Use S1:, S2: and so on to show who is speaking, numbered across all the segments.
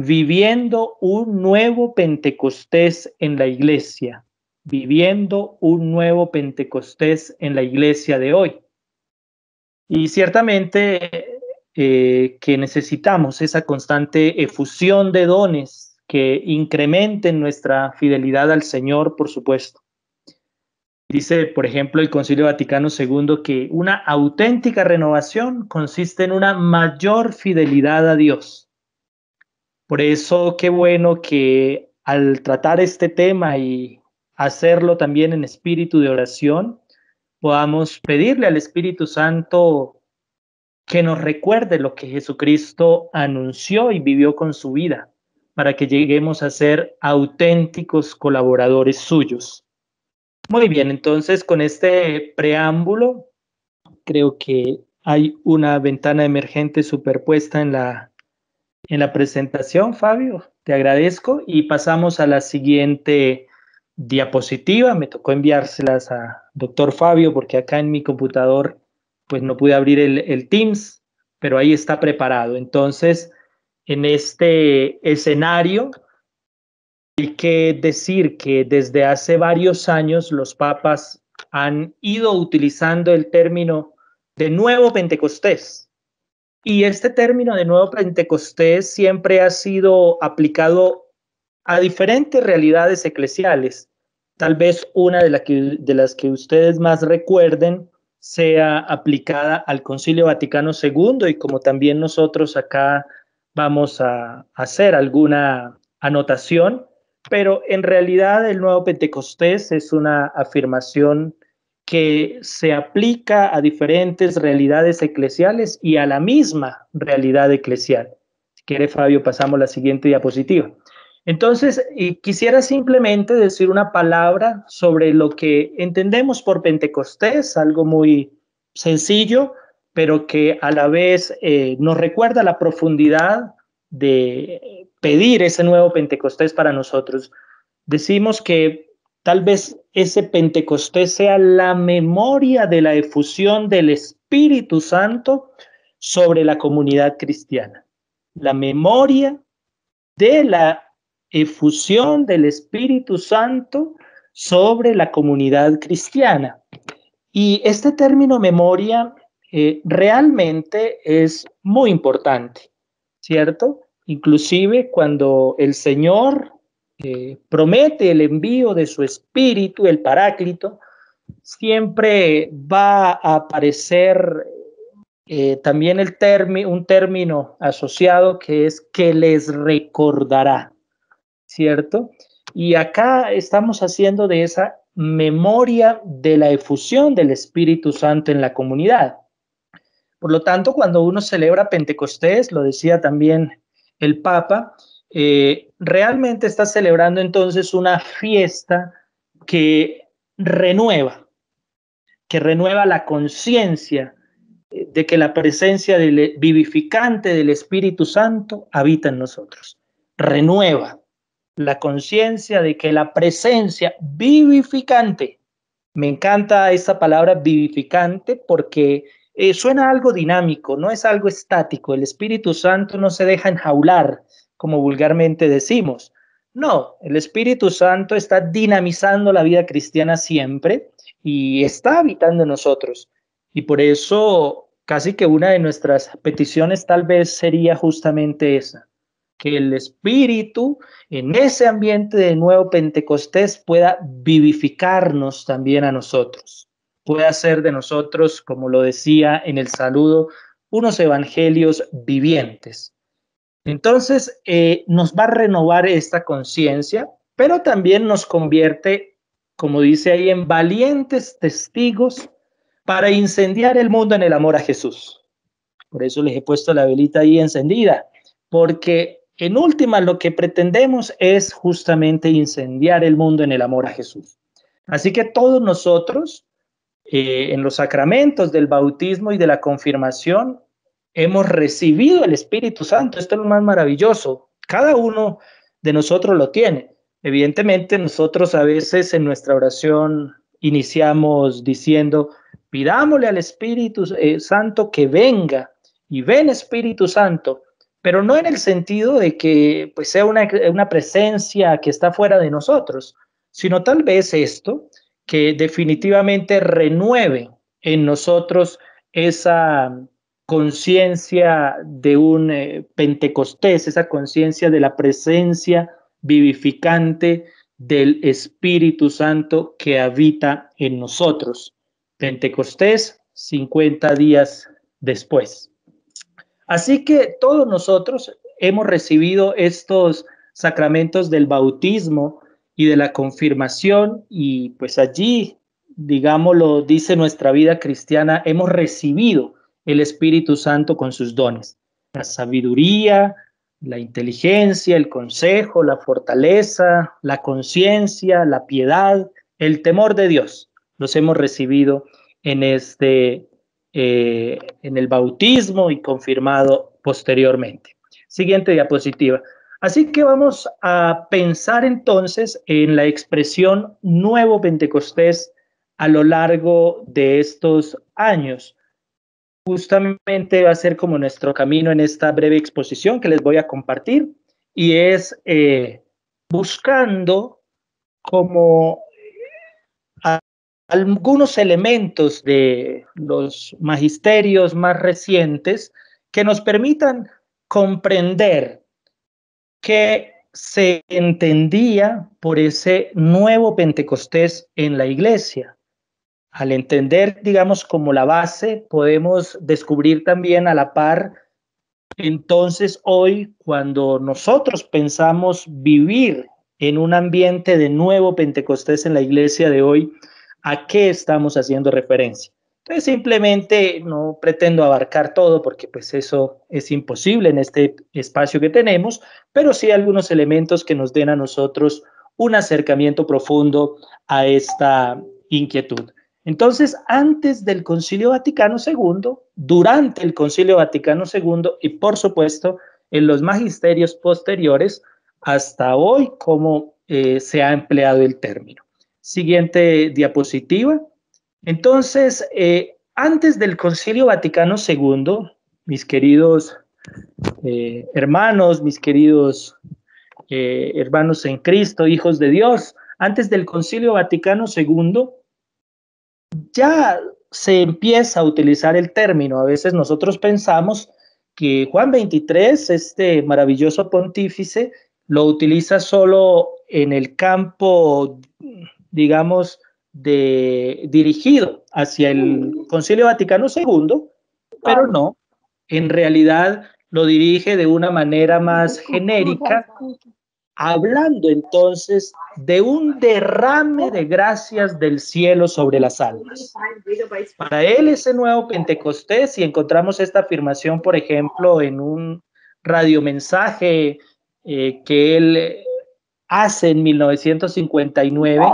S1: viviendo un nuevo Pentecostés en la iglesia, viviendo un nuevo Pentecostés en la iglesia de hoy. Y ciertamente eh, que necesitamos esa constante efusión de dones que incrementen nuestra fidelidad al Señor, por supuesto. Dice, por ejemplo, el Concilio Vaticano II que una auténtica renovación consiste en una mayor fidelidad a Dios por eso qué bueno que al tratar este tema y hacerlo también en espíritu de oración, podamos pedirle al Espíritu Santo que nos recuerde lo que Jesucristo anunció y vivió con su vida, para que lleguemos a ser auténticos colaboradores suyos. Muy bien, entonces con este preámbulo, creo que hay una ventana emergente superpuesta en la en la presentación, Fabio. Te agradezco y pasamos a la siguiente diapositiva. Me tocó enviárselas a doctor Fabio porque acá en mi computador pues no pude abrir el, el Teams, pero ahí está preparado. Entonces, en este escenario, hay que decir que desde hace varios años los papas han ido utilizando el término de nuevo Pentecostés y este término de nuevo Pentecostés siempre ha sido aplicado a diferentes realidades eclesiales. Tal vez una de, las que ustedes más recuerden sea aplicada al Concilio Vaticano II y como también nosotros acá vamos a hacer alguna anotación, pero en realidad el nuevo Pentecostés es una afirmación que se aplica a diferentes realidades eclesiales y a la misma realidad eclesial. Si quiere, Fabio, pasamos a la siguiente diapositiva. Entonces, quisiera simplemente decir una palabra sobre lo que entendemos por Pentecostés, algo muy sencillo, pero que a la vez eh, nos recuerda la profundidad de eh, pedir ese nuevo Pentecostés para nosotros. Decimos que Tal vez ese Pentecostés sea la memoria de la efusión del Espíritu Santo sobre la comunidad cristiana. La memoria de la efusión del Espíritu Santo sobre la comunidad cristiana. Y este término memoria eh, realmente es muy importante, ¿cierto? Inclusive cuando el Señor eh, promete el envío de su espíritu, el paráclito, siempre va a aparecer eh, también el un término asociado que es que les recordará, ¿cierto? Y acá estamos haciendo de esa memoria de la efusión del Espíritu Santo en la comunidad. Por lo tanto, cuando uno celebra Pentecostés, lo decía también el Papa, eh, realmente está celebrando entonces una fiesta que renueva, que renueva la conciencia eh, de que la presencia del vivificante del Espíritu Santo habita en nosotros. Renueva la conciencia de que la presencia vivificante, me encanta esa palabra vivificante porque eh, suena algo dinámico, no es algo estático, el Espíritu Santo no se deja enjaular, como vulgarmente decimos. No, el Espíritu Santo está dinamizando la vida cristiana siempre y está habitando en nosotros. Y por eso casi que una de nuestras peticiones tal vez sería justamente esa, que el Espíritu en ese ambiente de nuevo Pentecostés pueda vivificarnos también a nosotros, pueda hacer de nosotros, como lo decía en el saludo, unos evangelios vivientes, entonces, eh, nos va a renovar esta conciencia, pero también nos convierte, como dice ahí, en valientes testigos para incendiar el mundo en el amor a Jesús. Por eso les he puesto la velita ahí encendida, porque en última lo que pretendemos es justamente incendiar el mundo en el amor a Jesús. Así que todos nosotros, eh, en los sacramentos del bautismo y de la confirmación, hemos recibido el Espíritu Santo. Esto es lo más maravilloso. Cada uno de nosotros lo tiene. Evidentemente, nosotros a veces en nuestra oración iniciamos diciendo, pidámosle al Espíritu eh, Santo que venga y ven Espíritu Santo, pero no en el sentido de que pues, sea una presencia que está fuera de nosotros, sino tal vez esto que definitivamente renueve en nosotros esa conciencia de un eh, pentecostés, esa conciencia de la presencia vivificante del Espíritu Santo que habita en nosotros. Pentecostés, 50 días después. Así que todos nosotros hemos recibido estos sacramentos del bautismo y de la confirmación y pues allí, digámoslo, dice nuestra vida cristiana, hemos recibido el Espíritu Santo con sus dones, la sabiduría, la inteligencia, el consejo, la fortaleza, la conciencia, la piedad, el temor de Dios. Los hemos recibido en este, eh, en el bautismo y confirmado posteriormente. Siguiente diapositiva. Así que vamos a pensar entonces en la expresión nuevo Pentecostés a lo largo de estos años justamente va a ser como nuestro camino en esta breve exposición que les voy a compartir y es eh, buscando como algunos elementos de los magisterios más recientes que nos permitan comprender qué se entendía por ese nuevo Pentecostés en la iglesia al entender, digamos, como la base, podemos descubrir también a la par, entonces hoy, cuando nosotros pensamos vivir en un ambiente de nuevo Pentecostés en la iglesia de hoy, ¿a qué estamos haciendo referencia? Entonces, simplemente no pretendo abarcar todo porque pues eso es imposible en este espacio que tenemos, pero sí algunos elementos que nos den a nosotros un acercamiento profundo a esta inquietud. Entonces, antes del Concilio Vaticano II, durante el Concilio Vaticano II y por supuesto en los magisterios posteriores, hasta hoy como eh, se ha empleado el término. Siguiente diapositiva. Entonces, eh, antes del Concilio Vaticano II, mis queridos eh, hermanos, mis queridos hermanos en Cristo, hijos de Dios, antes del Concilio Vaticano II, ya se empieza a utilizar el término. A veces nosotros pensamos que Juan 23, este maravilloso pontífice, lo utiliza solo en el campo, digamos, de, dirigido hacia el Concilio Vaticano II, pero no, en realidad lo dirige de una manera más genérica hablando entonces de un derrame de gracias del cielo sobre las almas. Para él ese nuevo Pentecostés, y encontramos esta afirmación, por ejemplo, en un radiomensaje eh, que él hace en 1959,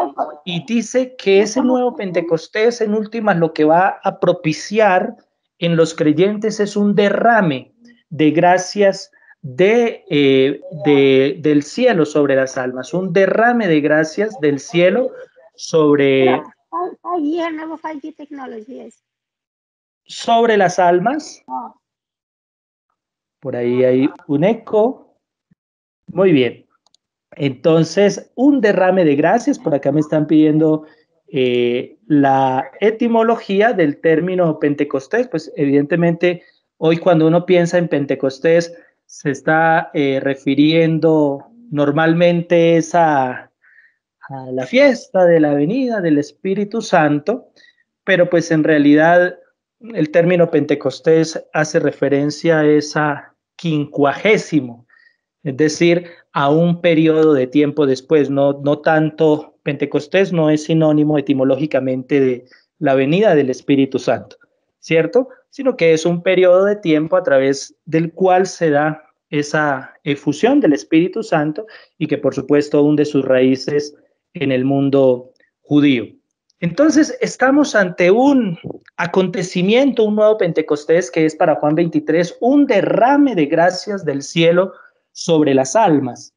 S1: y dice que ese nuevo Pentecostés en últimas lo que va a propiciar en los creyentes es un derrame de gracias eh, de, del cielo sobre las almas, un derrame de gracias del cielo sobre, sobre las almas. Por ahí hay un eco. Muy bien. Entonces, un derrame de gracias. Por acá me están pidiendo eh, la etimología del término Pentecostés. Pues evidentemente, hoy cuando uno piensa en Pentecostés, se está eh, refiriendo normalmente a, la fiesta de la venida del Espíritu Santo, pero pues en realidad el término Pentecostés hace referencia a esa quincuagésimo, es decir, a un periodo de tiempo después, no, no tanto Pentecostés no es sinónimo etimológicamente de la venida del Espíritu Santo, ¿cierto? sino que es un periodo de tiempo a través del cual se da esa efusión del Espíritu Santo y que por supuesto hunde sus raíces en el mundo judío. Entonces estamos ante un acontecimiento, un nuevo Pentecostés que es para Juan 23, un derrame de gracias del cielo sobre las almas.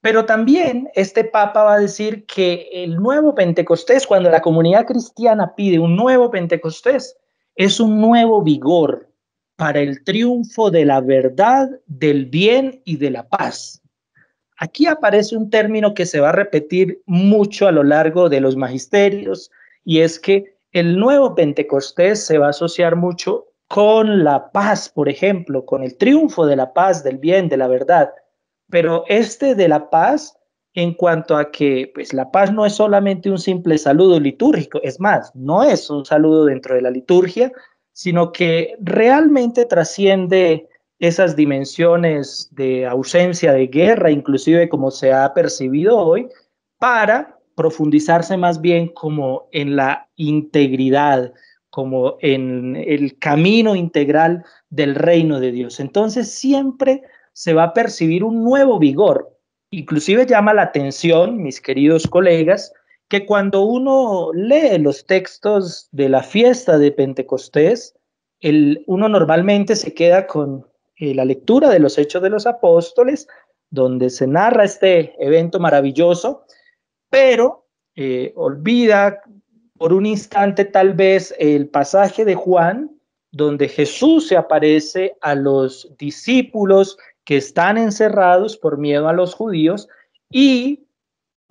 S1: Pero también este Papa va a decir que el nuevo Pentecostés, cuando la comunidad cristiana pide un nuevo Pentecostés, es un nuevo vigor para el triunfo de la verdad, del bien y de la paz. Aquí aparece un término que se va a repetir mucho a lo largo de los magisterios y es que el nuevo Pentecostés se va a asociar mucho con la paz, por ejemplo, con el triunfo de la paz, del bien, de la verdad. Pero este de la paz en cuanto a que pues, la paz no es solamente un simple saludo litúrgico, es más, no es un saludo dentro de la liturgia, sino que realmente trasciende esas dimensiones de ausencia de guerra, inclusive como se ha percibido hoy, para profundizarse más bien como en la integridad, como en el camino integral del reino de Dios. Entonces siempre se va a percibir un nuevo vigor, Inclusive llama la atención, mis queridos colegas, que cuando uno lee los textos de la fiesta de Pentecostés, uno normalmente se queda con eh, la lectura de los Hechos de los Apóstoles, donde se narra este evento maravilloso, pero eh, olvida por un instante tal vez el pasaje de Juan, donde Jesús se aparece a los discípulos que están encerrados por miedo a los judíos y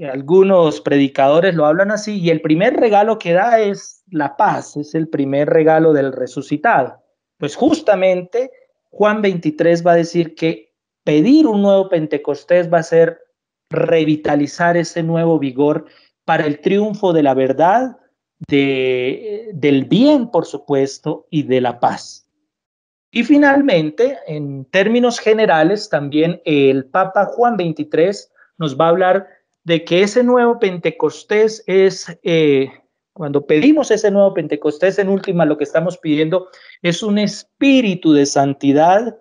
S1: algunos predicadores lo hablan así, y el primer regalo que da es la paz, es el primer regalo del resucitado. Pues justamente Juan 23 va a decir que pedir un nuevo Pentecostés va a ser revitalizar ese nuevo vigor para el triunfo de la verdad, de, del bien, por supuesto, y de la paz. Y finalmente, en términos generales, también el Papa Juan XXIII nos va a hablar de que ese nuevo Pentecostés es, eh, cuando pedimos ese nuevo Pentecostés, en última lo que estamos pidiendo es un espíritu de santidad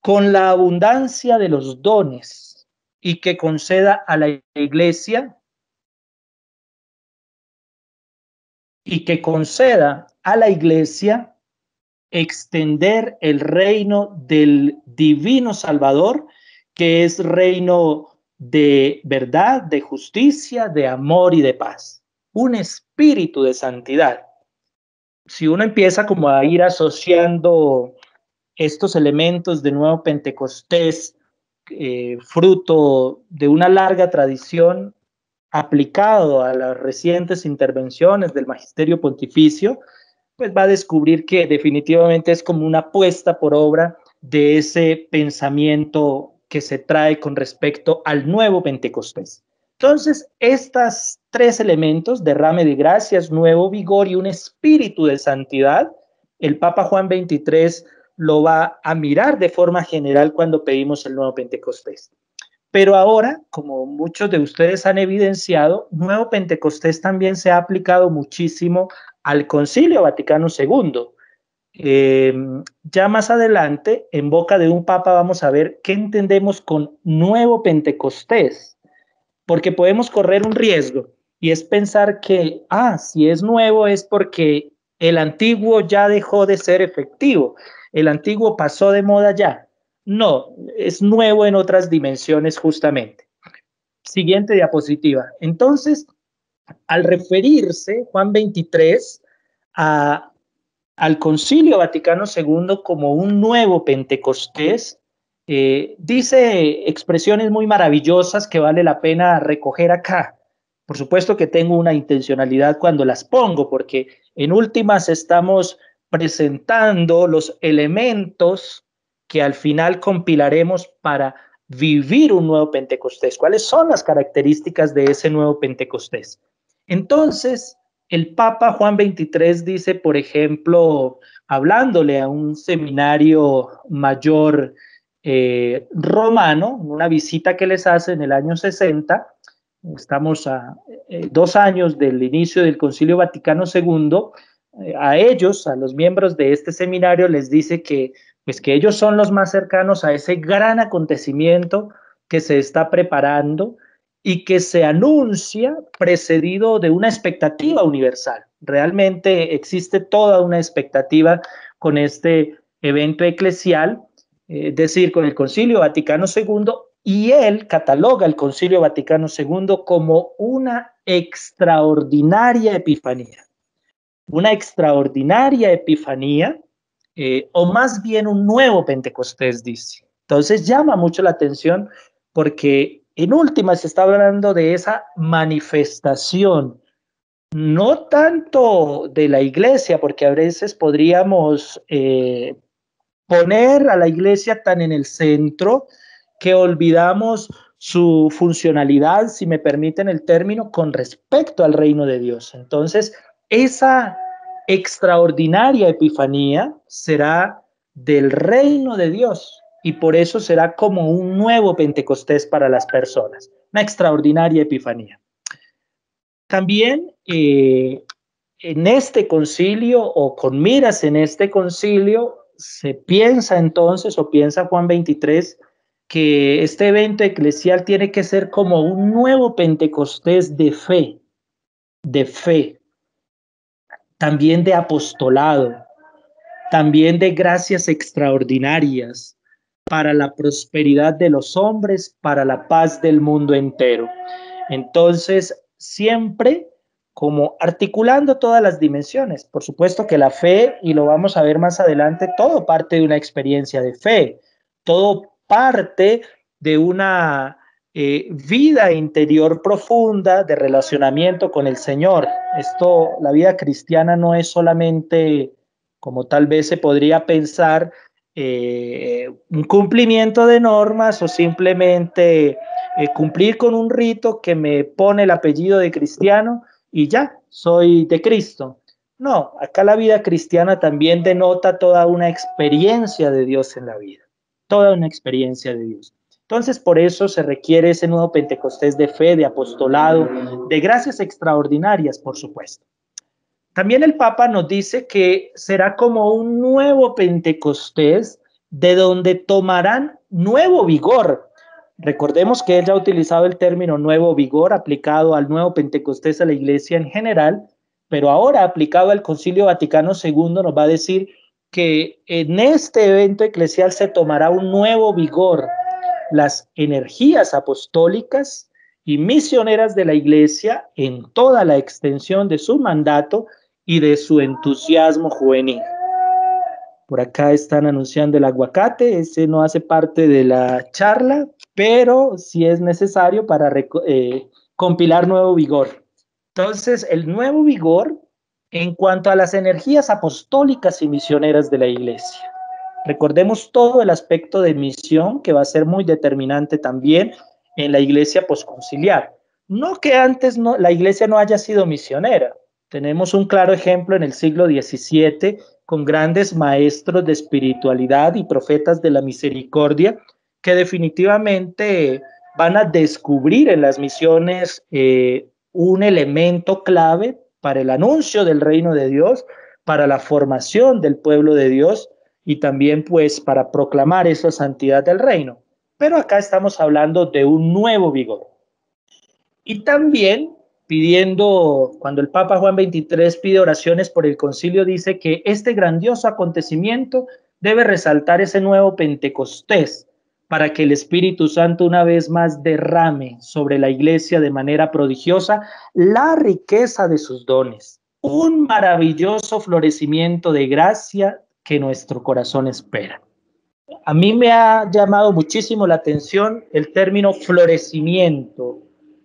S1: con la abundancia de los dones y que conceda a la iglesia y que conceda a la iglesia extender el reino del divino Salvador, que es reino de verdad, de justicia, de amor y de paz. Un espíritu de santidad. Si uno empieza como a ir asociando estos elementos de nuevo Pentecostés, eh, fruto de una larga tradición aplicado a las recientes intervenciones del magisterio pontificio, pues va a descubrir que definitivamente es como una apuesta por obra de ese pensamiento que se trae con respecto al nuevo Pentecostés. Entonces, estos tres elementos, derrame de gracias, nuevo vigor y un espíritu de santidad, el Papa Juan 23 lo va a mirar de forma general cuando pedimos el nuevo Pentecostés. Pero ahora, como muchos de ustedes han evidenciado, Nuevo Pentecostés también se ha aplicado muchísimo al Concilio Vaticano II. Eh, ya más adelante, en boca de un papa, vamos a ver qué entendemos con nuevo Pentecostés, porque podemos correr un riesgo y es pensar que, ah, si es nuevo es porque el antiguo ya dejó de ser efectivo, el antiguo pasó de moda ya. No, es nuevo en otras dimensiones justamente. Siguiente diapositiva. Entonces, al referirse Juan 23 al Concilio Vaticano II como un nuevo Pentecostés, eh, dice expresiones muy maravillosas que vale la pena recoger acá. Por supuesto que tengo una intencionalidad cuando las pongo, porque en últimas estamos presentando los elementos que al final compilaremos para vivir un nuevo Pentecostés. ¿Cuáles son las características de ese nuevo Pentecostés? Entonces, el Papa Juan XXIII dice, por ejemplo, hablándole a un seminario mayor eh, romano, una visita que les hace en el año 60, estamos a eh, dos años del inicio del Concilio Vaticano II, eh, a ellos, a los miembros de este seminario, les dice que, pues, que ellos son los más cercanos a ese gran acontecimiento que se está preparando y que se anuncia precedido de una expectativa universal. Realmente existe toda una expectativa con este evento eclesial, eh, es decir, con el Concilio Vaticano II, y él cataloga el Concilio Vaticano II como una extraordinaria epifanía, una extraordinaria epifanía, eh, o más bien un nuevo Pentecostés, dice. Entonces llama mucho la atención porque en última se está hablando de esa manifestación, no tanto de la iglesia, porque a veces podríamos eh, poner a la iglesia tan en el centro que olvidamos su funcionalidad, si me permiten el término, con respecto al reino de Dios. Entonces, esa extraordinaria epifanía será del reino de Dios, y por eso será como un nuevo Pentecostés para las personas, una extraordinaria epifanía. También eh, en este concilio o con miras en este concilio se piensa entonces o piensa Juan 23 que este evento eclesial tiene que ser como un nuevo Pentecostés de fe, de fe, también de apostolado, también de gracias extraordinarias, para la prosperidad de los hombres, para la paz del mundo entero. Entonces, siempre como articulando todas las dimensiones. Por supuesto que la fe, y lo vamos a ver más adelante, todo parte de una experiencia de fe, todo parte de una eh, vida interior profunda de relacionamiento con el Señor. Esto, la vida cristiana no es solamente, como tal vez se podría pensar, eh, un cumplimiento de normas o simplemente eh, cumplir con un rito que me pone el apellido de cristiano y ya, soy de Cristo. No, acá la vida cristiana también denota toda una experiencia de Dios en la vida, toda una experiencia de Dios. Entonces, por eso se requiere ese nuevo Pentecostés de fe, de apostolado, de gracias extraordinarias, por supuesto. También el Papa nos dice que será como un nuevo Pentecostés de donde tomarán nuevo vigor. Recordemos que él ya ha utilizado el término nuevo vigor aplicado al nuevo Pentecostés a la iglesia en general, pero ahora aplicado al Concilio Vaticano II nos va a decir que en este evento eclesial se tomará un nuevo vigor las energías apostólicas y misioneras de la iglesia en toda la extensión de su mandato y de su entusiasmo juvenil. Por acá están anunciando el aguacate, ese no hace parte de la charla, pero sí es necesario para eh, compilar nuevo vigor. Entonces, el nuevo vigor en cuanto a las energías apostólicas y misioneras de la Iglesia. Recordemos todo el aspecto de misión que va a ser muy determinante también en la Iglesia posconciliar. No que antes no, la Iglesia no haya sido misionera, tenemos un claro ejemplo en el siglo XVII con grandes maestros de espiritualidad y profetas de la misericordia que definitivamente van a descubrir en las misiones eh, un elemento clave para el anuncio del reino de Dios, para la formación del pueblo de Dios y también pues para proclamar esa santidad del reino. Pero acá estamos hablando de un nuevo vigor. Y también pidiendo, cuando el Papa Juan XXIII pide oraciones por el concilio, dice que este grandioso acontecimiento debe resaltar ese nuevo Pentecostés para que el Espíritu Santo una vez más derrame sobre la iglesia de manera prodigiosa la riqueza de sus dones, un maravilloso florecimiento de gracia que nuestro corazón espera. A mí me ha llamado muchísimo la atención el término florecimiento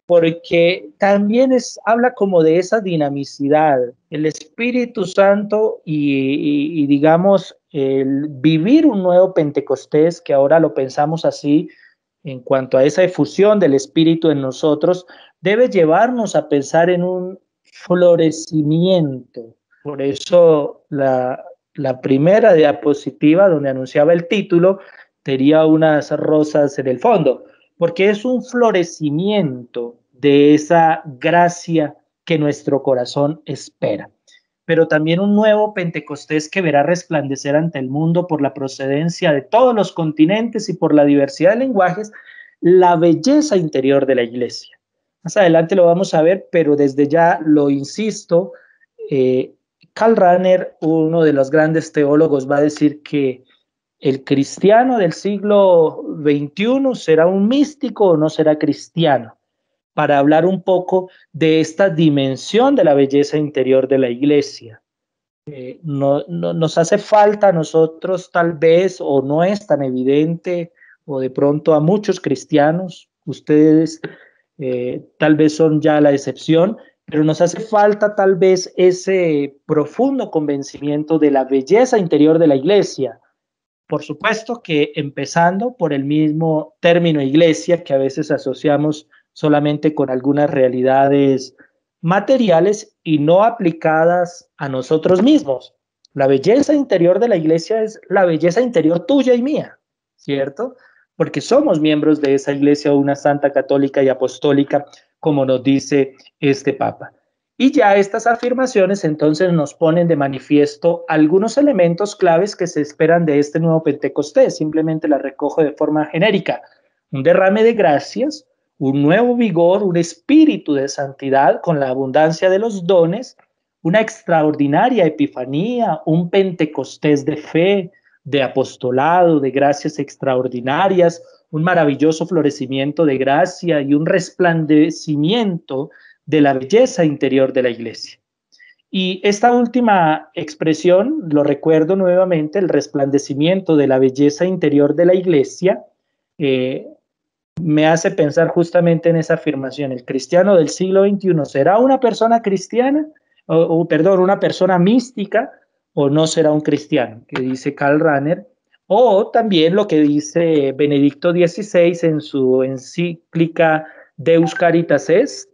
S1: porque también es, habla como de esa dinamicidad, el Espíritu Santo y, digamos, el vivir un nuevo Pentecostés, que ahora lo pensamos así, en cuanto a esa efusión del Espíritu en nosotros, debe llevarnos a pensar en un florecimiento. Por eso la, la primera diapositiva donde anunciaba el título tenía unas rosas en el fondo porque es un florecimiento de esa gracia que nuestro corazón espera, pero también un nuevo Pentecostés que verá resplandecer ante el mundo por la procedencia de todos los continentes y por la diversidad de lenguajes la belleza interior de la iglesia. Más adelante lo vamos a ver, pero desde ya lo insisto, eh, Karl Rahner, uno de los grandes teólogos, va a decir que el cristiano del siglo XXI será un místico o no será cristiano, para hablar un poco de esta dimensión de la belleza interior de la iglesia. Eh, nos hace falta a nosotros tal vez o no es tan evidente o de pronto a muchos cristianos, ustedes eh, tal vez son ya la excepción, pero nos hace falta tal vez ese profundo convencimiento de la belleza interior de la iglesia por supuesto que empezando por el mismo término iglesia que a veces asociamos solamente con algunas realidades materiales y no aplicadas a nosotros mismos. La belleza interior de la iglesia es la belleza interior tuya y mía, ¿cierto? Porque somos miembros de esa iglesia, una santa católica y apostólica, como nos dice este Papa. Y ya estas afirmaciones entonces nos ponen de manifiesto algunos elementos claves que se esperan de este nuevo Pentecostés. Simplemente la recojo de forma genérica. Un derrame de gracias, un nuevo vigor, un espíritu de santidad con la abundancia de los dones, una extraordinaria epifanía, un Pentecostés de fe, de apostolado, de gracias extraordinarias, un maravilloso florecimiento de gracia y un resplandecimiento de la belleza interior de la iglesia. Y esta última expresión, lo recuerdo nuevamente, el resplandecimiento de la belleza interior de la iglesia, eh, me hace pensar justamente en esa afirmación. El cristiano del siglo XXI será una persona cristiana, o, o perdón, una persona mística, o no será un cristiano, que dice Karl Rahner, o también lo que dice Benedicto XVI en su encíclica Deus Caritas Est,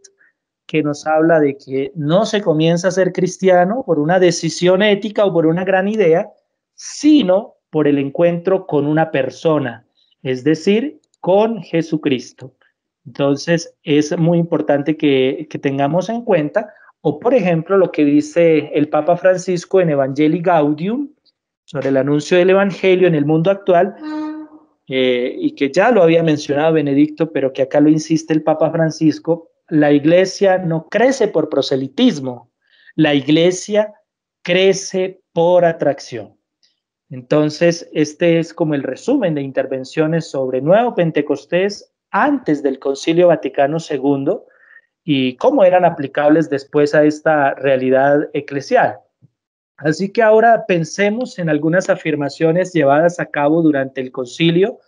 S1: que nos habla de que no se comienza a ser cristiano por una decisión ética o por una gran idea, sino por el encuentro con una persona, es decir, con Jesucristo. Entonces, es muy importante que, tengamos en cuenta, o por ejemplo, lo que dice el Papa Francisco en Evangelii Gaudium sobre el anuncio del Evangelio en el mundo actual, ah. eh, y que ya lo había mencionado Benedicto, pero que acá lo insiste el Papa Francisco, la iglesia no crece por proselitismo, la iglesia crece por atracción. Entonces, este es como el resumen de intervenciones sobre Nuevo Pentecostés antes del Concilio Vaticano II y cómo eran aplicables después a esta realidad eclesial. Así que ahora pensemos en algunas afirmaciones llevadas a cabo durante el concilio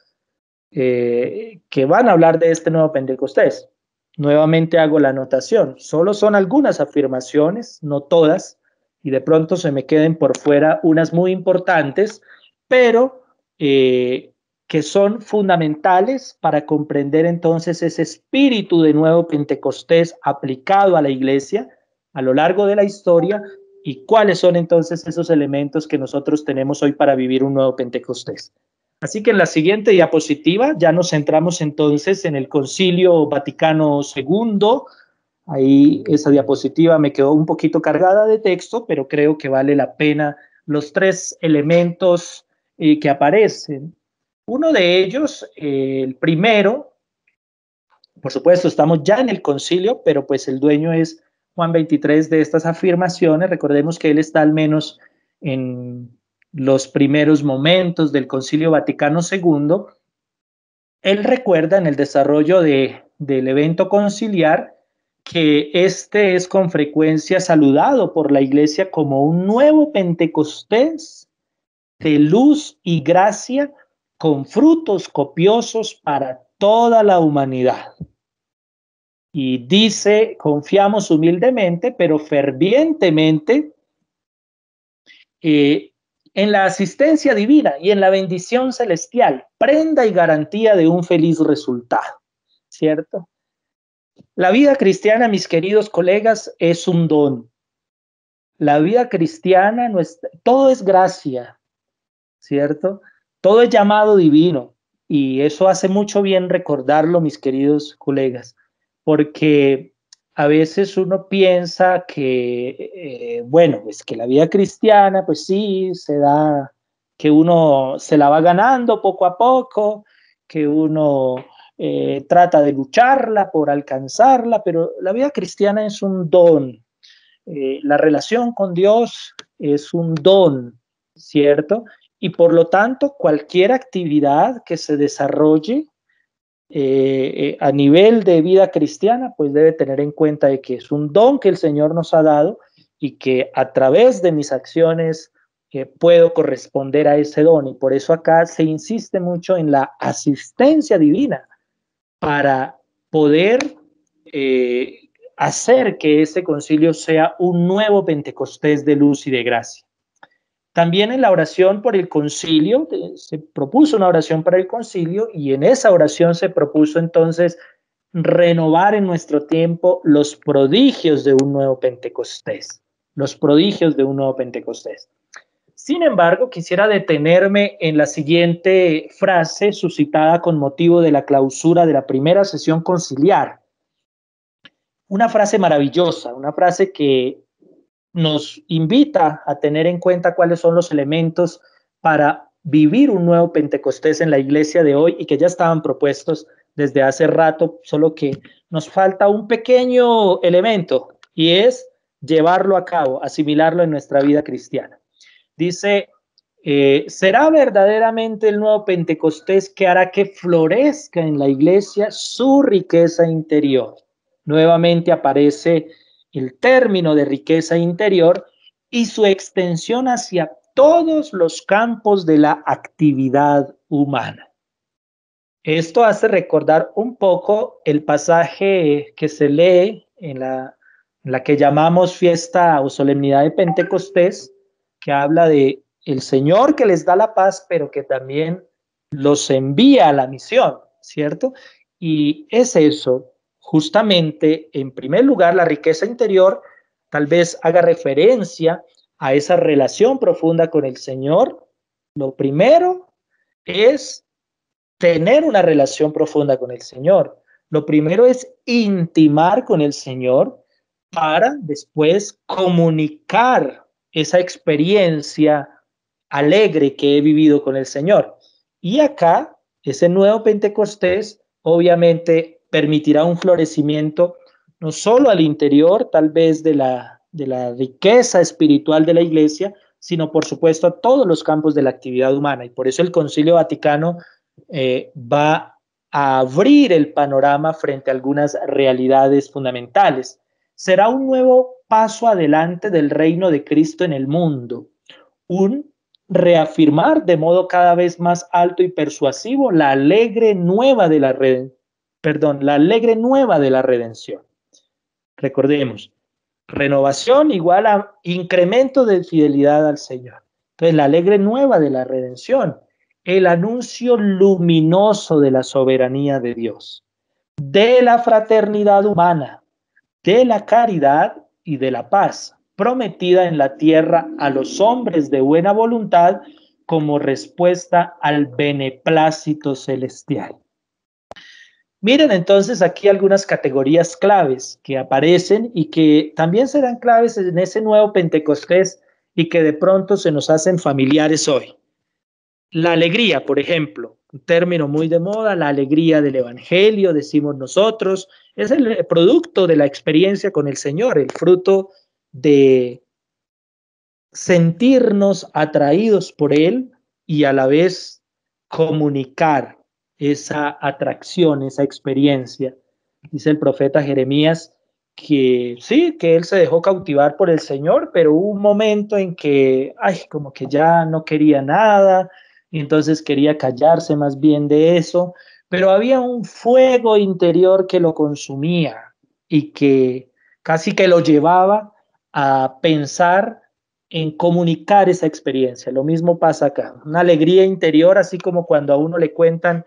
S1: eh, que van a hablar de este nuevo Pentecostés. Nuevamente hago la anotación. Solo son algunas afirmaciones, no todas, y de pronto se me queden por fuera unas muy importantes, pero eh, que son fundamentales para comprender entonces ese espíritu de nuevo pentecostés aplicado a la iglesia a lo largo de la historia y cuáles son entonces esos elementos que nosotros tenemos hoy para vivir un nuevo pentecostés. Así que en la siguiente diapositiva ya nos centramos entonces en el Concilio Vaticano II. Ahí esa diapositiva me quedó un poquito cargada de texto, pero creo que vale la pena los tres elementos eh, que aparecen. Uno de ellos, eh, el primero, por supuesto, estamos ya en el concilio, pero pues el dueño es Juan 23 de estas afirmaciones. Recordemos que él está al menos en los primeros momentos del Concilio Vaticano II, él recuerda en el desarrollo de, del evento conciliar que este es con frecuencia saludado por la Iglesia como un nuevo Pentecostés de luz y gracia con frutos copiosos para toda la humanidad. Y dice, confiamos humildemente, pero fervientemente, eh, en la asistencia divina y en la bendición celestial, prenda y garantía de un feliz resultado, ¿cierto? La vida cristiana, mis queridos colegas, es un don. La vida cristiana, todo es gracia, ¿cierto? Todo es llamado divino. Y eso hace mucho bien recordarlo, mis queridos colegas, porque a veces uno piensa que, eh, bueno, pues que la vida cristiana, pues sí, se da, que uno se la va ganando poco a poco, que uno eh, trata de lucharla por alcanzarla, pero la vida cristiana es un don. Eh, la relación con Dios es un don, ¿cierto? Y por lo tanto, cualquier actividad que se desarrolle eh, eh, a nivel de vida cristiana, pues debe tener en cuenta de que es un don que el Señor nos ha dado y que a través de mis acciones eh, puedo corresponder a ese don. Y por eso acá se insiste mucho en la asistencia divina para poder hacer que ese concilio sea un nuevo Pentecostés de luz y de gracia. También en la oración por el concilio, se propuso una oración para el concilio y en esa oración se propuso entonces renovar en nuestro tiempo los prodigios de un nuevo Pentecostés, los prodigios de un nuevo Pentecostés. Sin embargo, quisiera detenerme en la siguiente frase suscitada con motivo de la clausura de la primera sesión conciliar. Una frase maravillosa, una frase que nos invita a tener en cuenta cuáles son los elementos para vivir un nuevo Pentecostés en la iglesia de hoy y que ya estaban propuestos desde hace rato, solo que nos falta un pequeño elemento y es llevarlo a cabo, asimilarlo en nuestra vida cristiana. Dice, eh, ¿será verdaderamente el nuevo Pentecostés que hará que florezca en la iglesia su riqueza interior? Nuevamente aparece el término de riqueza interior y su extensión hacia todos los campos de la actividad humana. Esto hace recordar un poco el pasaje que se lee en la, que llamamos fiesta o solemnidad de Pentecostés, que habla de el Señor que les da la paz, pero que también los envía a la misión, ¿cierto? Y es eso justamente, en primer lugar, la riqueza interior tal vez haga referencia a esa relación profunda con el Señor. Lo primero es tener una relación profunda con el Señor. Lo primero es intimar con el Señor para después comunicar esa experiencia alegre que he vivido con el Señor. Y acá, ese nuevo Pentecostés, obviamente permitirá un florecimiento no solo al interior, tal vez de la, de la riqueza espiritual de la iglesia, sino por supuesto a todos los campos de la actividad humana. Y por eso el Concilio Vaticano eh, va a abrir el panorama frente a algunas realidades fundamentales. Será un nuevo paso adelante del reino de Cristo en el mundo, un reafirmar de modo cada vez más alto y persuasivo la alegre nueva de la, red, perdón, la alegre nueva de la redención. Recordemos, renovación igual a incremento de fidelidad al Señor. Entonces, la alegre nueva de la redención, el anuncio luminoso de la soberanía de Dios, de la fraternidad humana, de la caridad y de la paz, prometida en la tierra a los hombres de buena voluntad como respuesta al beneplácito celestial. Miren entonces aquí algunas categorías claves que aparecen y que también serán claves en ese nuevo Pentecostés y que de pronto se nos hacen familiares hoy. La alegría, por ejemplo, un término muy de moda, la alegría del Evangelio, decimos nosotros, es el producto de la experiencia con el Señor, el fruto de sentirnos atraídos por Él y a la vez comunicar esa atracción, esa experiencia. Dice el profeta Jeremías que sí, que él se dejó cautivar por el Señor, pero hubo un momento en que, ay, como que ya no quería nada, y entonces quería callarse más bien de eso, pero había un fuego interior que lo consumía y que casi que lo llevaba a pensar en comunicar esa experiencia. Lo mismo pasa acá, una alegría interior, así como cuando a uno le cuentan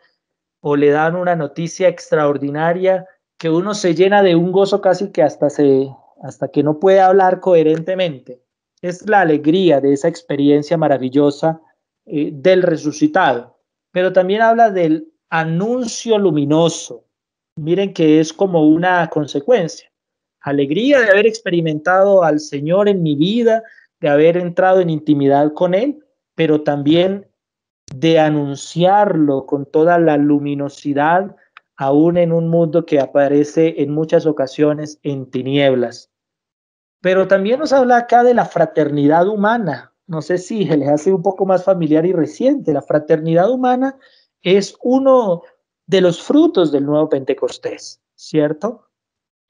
S1: o le dan una noticia extraordinaria que uno se llena de un gozo casi que hasta, se, hasta que no puede hablar coherentemente. Es la alegría de esa experiencia maravillosa eh, del resucitado. Pero también habla del anuncio luminoso. Miren que es como una consecuencia. Alegría de haber experimentado al Señor en mi vida, de haber entrado en intimidad con Él, pero también de anunciarlo con toda la luminosidad, aún en un mundo que aparece en muchas ocasiones en tinieblas. Pero también nos habla acá de la fraternidad humana. No sé si les hace un poco más familiar y reciente. La fraternidad humana es uno de los frutos del nuevo Pentecostés, ¿cierto?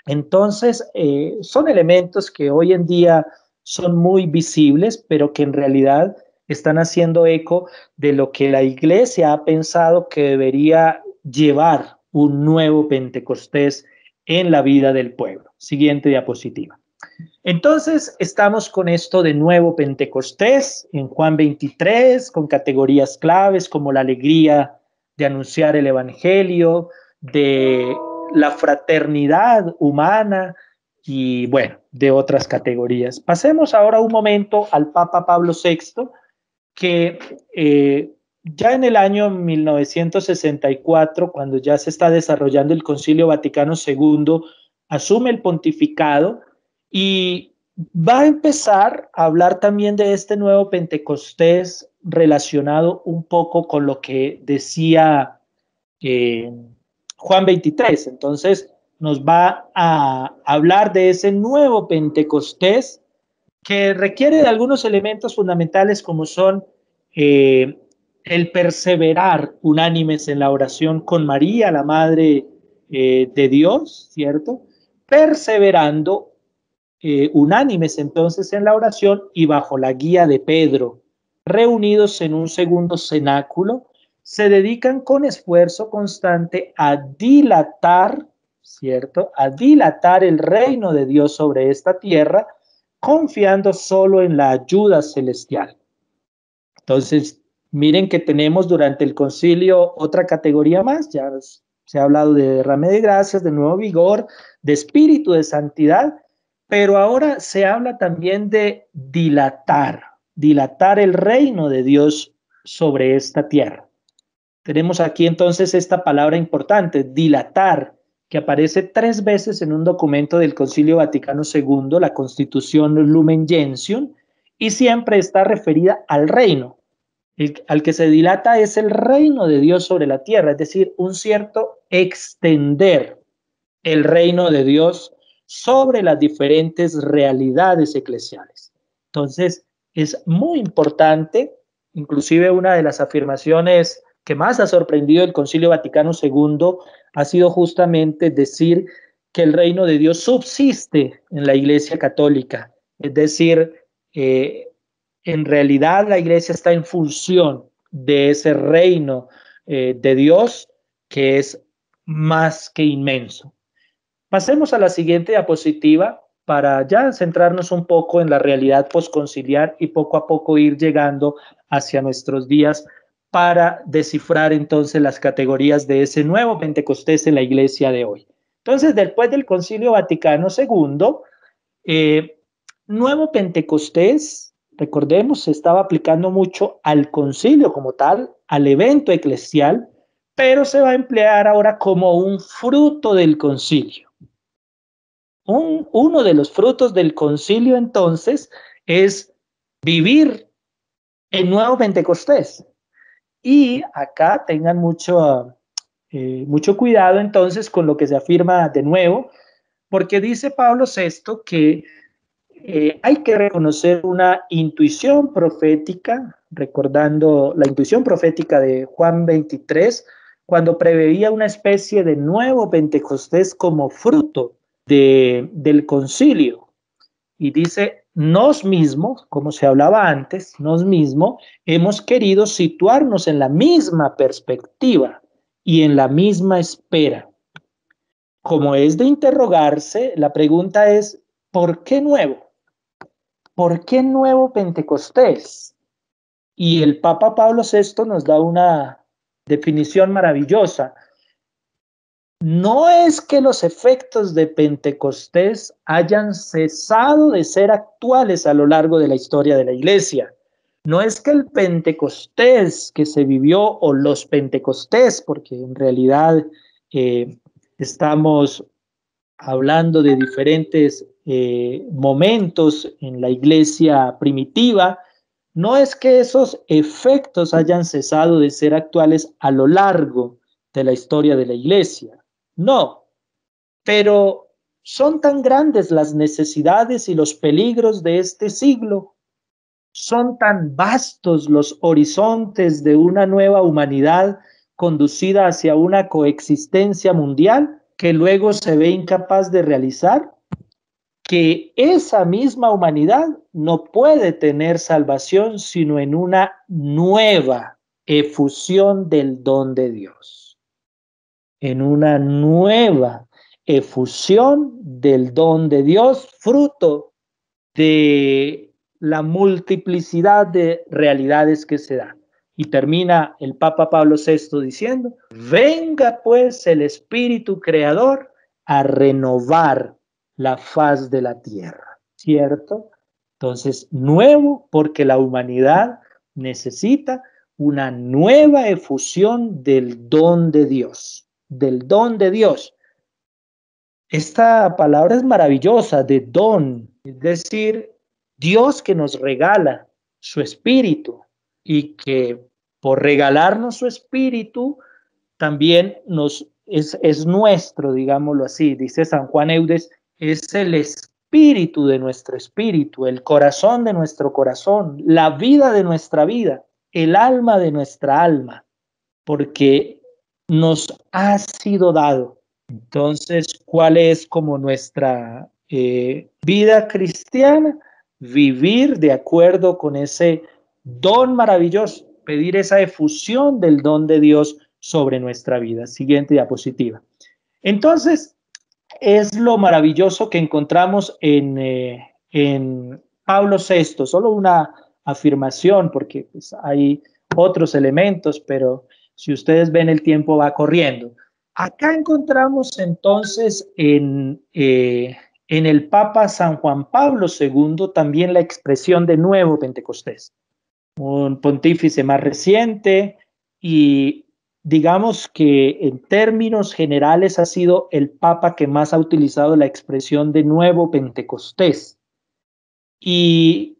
S1: Entonces, eh, son elementos que hoy en día son muy visibles, pero que en realidad están haciendo eco de lo que la iglesia ha pensado que debería llevar un nuevo Pentecostés en la vida del pueblo. Siguiente diapositiva. Entonces, estamos con esto de nuevo Pentecostés en Juan 23, con categorías claves como la alegría de anunciar el Evangelio, de la fraternidad humana y, bueno, de otras categorías. Pasemos ahora un momento al Papa Pablo VI, que eh, ya en el año 1964, cuando ya se está desarrollando el Concilio Vaticano II, asume el pontificado y va a empezar a hablar también de este nuevo Pentecostés relacionado un poco con lo que decía eh, Juan 23. Entonces nos va a hablar de ese nuevo Pentecostés que requiere de algunos elementos fundamentales como son eh, el perseverar unánimes en la oración con María, la Madre eh, de Dios, ¿cierto? Perseverando eh, unánimes entonces en la oración y bajo la guía de Pedro, reunidos en un segundo cenáculo, se dedican con esfuerzo constante a dilatar, ¿cierto? A dilatar el reino de Dios sobre esta tierra confiando solo en la ayuda celestial. Entonces, miren que tenemos durante el concilio otra categoría más, ya se ha hablado de derrame de gracias, de nuevo vigor, de espíritu de santidad, pero ahora se habla también de dilatar, dilatar el reino de Dios sobre esta tierra. Tenemos aquí entonces esta palabra importante, dilatar, que aparece tres veces en un documento del Concilio Vaticano II, la Constitución Lumen Gentium, y siempre está referida al reino. al que se dilata es el reino de Dios sobre la tierra, es decir, un cierto extender el reino de Dios sobre las diferentes realidades eclesiales. Entonces, es muy importante, inclusive una de las afirmaciones que más ha sorprendido el Concilio Vaticano II ha sido justamente decir que el reino de Dios subsiste en la Iglesia Católica. Es decir, eh, en realidad la Iglesia está en función de ese reino eh, de Dios que es más que inmenso. Pasemos a la siguiente diapositiva para ya centrarnos un poco en la realidad posconciliar y poco a poco ir llegando hacia nuestros días para descifrar entonces las categorías de ese nuevo Pentecostés en la iglesia de hoy. Entonces, después del Concilio Vaticano II, eh, nuevo Pentecostés, recordemos, se estaba aplicando mucho al concilio como tal, al evento eclesial, pero se va a emplear ahora como un fruto del concilio. uno de los frutos del concilio entonces es vivir el nuevo Pentecostés, y acá tengan mucho, eh, mucho cuidado entonces con lo que se afirma de nuevo, porque dice Pablo VI que eh, hay que reconocer una intuición profética, recordando la intuición profética de Juan 23, cuando preveía una especie de nuevo Pentecostés como fruto del concilio. Y dice, nos mismos, como se hablaba antes, nos mismos, hemos querido situarnos en la misma perspectiva y en la misma espera. Como es de interrogarse, la pregunta es, ¿por qué nuevo? ¿Por qué nuevo Pentecostés? Y el Papa Pablo VI nos da una definición maravillosa no es que los efectos de Pentecostés hayan cesado de ser actuales a lo largo de la historia de la iglesia. No es que el Pentecostés que se vivió o los Pentecostés, porque en realidad eh, estamos hablando de diferentes eh, momentos en la iglesia primitiva, no es que esos efectos hayan cesado de ser actuales a lo largo de la historia de la iglesia. No, pero son tan grandes las necesidades y los peligros de este siglo, son tan vastos los horizontes de una nueva humanidad conducida hacia una coexistencia mundial que luego se ve incapaz de realizar, que esa misma humanidad no puede tener salvación sino en una nueva efusión del don de Dios en una nueva efusión del don de Dios, fruto de la multiplicidad de realidades que se dan. Y termina el Papa Pablo VI diciendo, venga pues el Espíritu Creador a renovar la faz de la tierra, ¿cierto? Entonces, nuevo porque la humanidad necesita una nueva efusión del don de Dios del don de Dios. Esta palabra es maravillosa, de don, es decir, Dios que nos regala su espíritu y que por regalarnos su espíritu también nos es, es nuestro, digámoslo así, dice San Juan Eudes, es el espíritu de nuestro espíritu, el corazón de nuestro corazón, la vida de nuestra vida, el alma de nuestra alma, porque nos ha sido dado. Entonces, ¿cuál es como nuestra eh, vida cristiana? Vivir de acuerdo con ese don maravilloso, pedir esa efusión del don de Dios sobre nuestra vida. Siguiente diapositiva. Entonces, es lo maravilloso que encontramos en, eh, Pablo VI, solo una afirmación, porque pues, hay otros elementos, pero si ustedes ven, el tiempo va corriendo. Acá encontramos entonces en, eh, el Papa San Juan Pablo II también la expresión de nuevo Pentecostés, un pontífice más reciente y digamos que en términos generales ha sido el Papa que más ha utilizado la expresión de nuevo Pentecostés. Y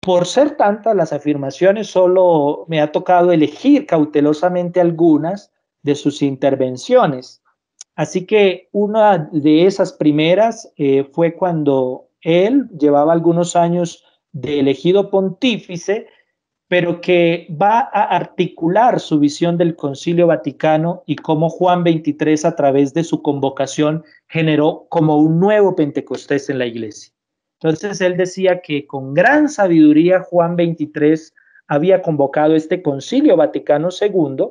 S1: por ser tantas las afirmaciones, solo me ha tocado elegir cautelosamente algunas de sus intervenciones. Así que una de esas primeras eh, fue cuando él llevaba algunos años de elegido pontífice, pero que va a articular su visión del Concilio Vaticano y cómo Juan 23 a través de su convocación generó como un nuevo Pentecostés en la iglesia. Entonces él decía que con gran sabiduría Juan 23 había convocado este concilio Vaticano II,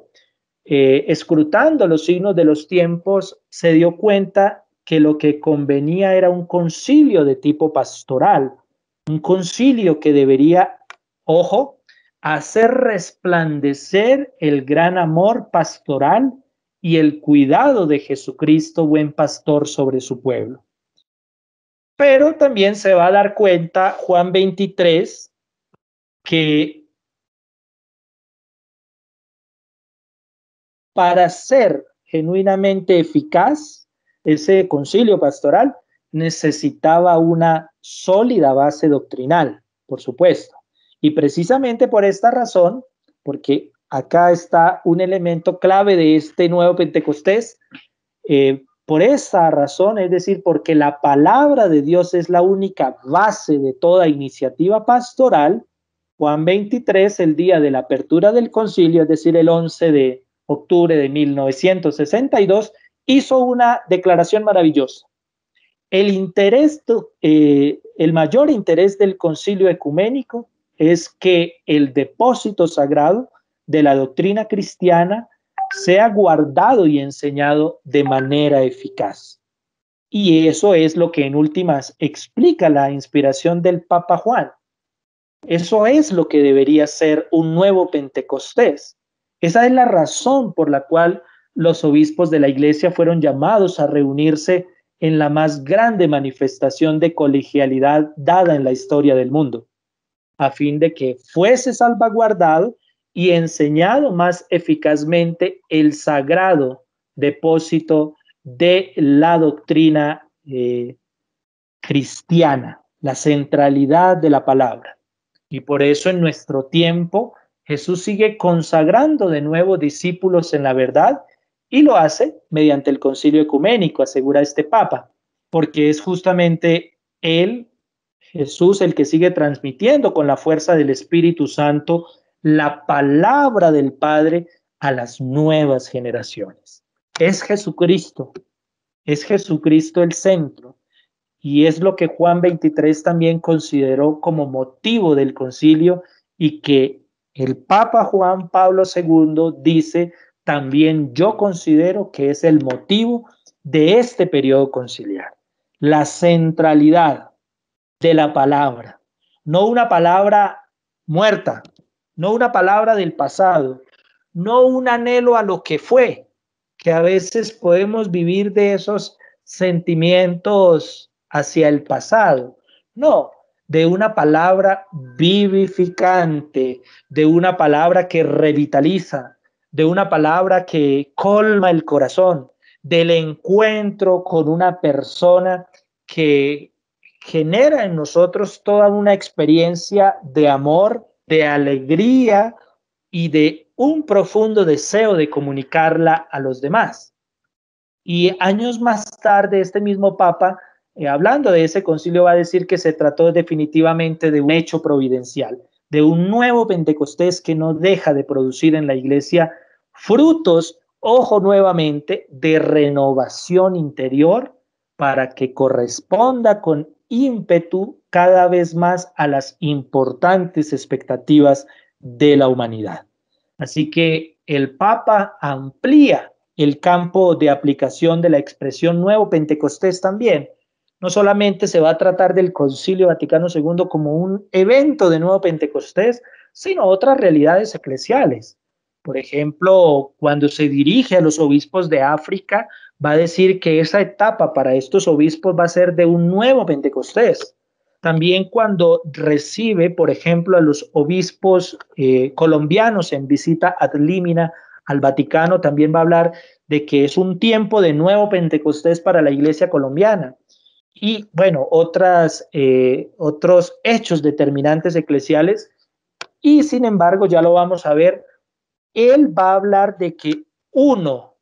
S1: eh, escrutando los signos de los tiempos, se dio cuenta que lo que convenía era un concilio de tipo pastoral, un concilio que debería, ojo, hacer resplandecer el gran amor pastoral y el cuidado de Jesucristo, buen pastor, sobre su pueblo. Pero también se va a dar cuenta Juan 23 que para ser genuinamente eficaz ese concilio pastoral necesitaba una sólida base doctrinal, por supuesto. Y precisamente por esta razón, porque acá está un elemento clave de este nuevo Pentecostés, eh, por esa razón, es decir, porque la palabra de Dios es la única base de toda iniciativa pastoral, Juan 23, el día de la apertura del concilio, es decir, el 11 de octubre de 1962, hizo una declaración maravillosa. El interés, eh, el mayor interés del concilio ecuménico es que el depósito sagrado de la doctrina cristiana sea guardado y enseñado de manera eficaz. Y eso es lo que en últimas explica la inspiración del Papa Juan. Eso es lo que debería ser un nuevo Pentecostés. Esa es la razón por la cual los obispos de la iglesia fueron llamados a reunirse en la más grande manifestación de colegialidad dada en la historia del mundo, a fin de que fuese salvaguardado y enseñado más eficazmente el sagrado depósito de la doctrina eh, cristiana, la centralidad de la palabra. Y por eso en nuestro tiempo Jesús sigue consagrando de nuevo discípulos en la verdad y lo hace mediante el concilio ecuménico, asegura este Papa, porque es justamente él, Jesús, el que sigue transmitiendo con la fuerza del Espíritu Santo la palabra del Padre a las nuevas generaciones. Es Jesucristo, es Jesucristo el centro y es lo que Juan 23 también consideró como motivo del concilio y que el Papa Juan Pablo II dice también yo considero que es el motivo de este periodo conciliar, la centralidad de la palabra, no una palabra muerta, no una palabra del pasado, no un anhelo a lo que fue, que a veces podemos vivir de esos sentimientos hacia el pasado, no, de una palabra vivificante, de una palabra que revitaliza, de una palabra que colma el corazón, del encuentro con una persona que genera en nosotros toda una experiencia de amor, de alegría y de un profundo deseo de comunicarla a los demás. Y años más tarde, este mismo Papa, eh, hablando de ese concilio, va a decir que se trató definitivamente de un hecho providencial, de un nuevo Pentecostés que no deja de producir en la iglesia frutos, ojo nuevamente, de renovación interior para que corresponda con ímpetu cada vez más a las importantes expectativas de la humanidad. Así que el Papa amplía el campo de aplicación de la expresión nuevo Pentecostés también. No solamente se va a tratar del Concilio Vaticano II como un evento de nuevo Pentecostés, sino otras realidades eclesiales. Por ejemplo, cuando se dirige a los obispos de África va a decir que esa etapa para estos obispos va a ser de un nuevo Pentecostés. También cuando recibe, por ejemplo, a los obispos eh, colombianos en visita ad limina al Vaticano, también va a hablar de que es un tiempo de nuevo Pentecostés para la iglesia colombiana. Y bueno, otras, eh, otros hechos determinantes eclesiales. Y sin embargo, ya lo vamos a ver, él va a hablar de que uno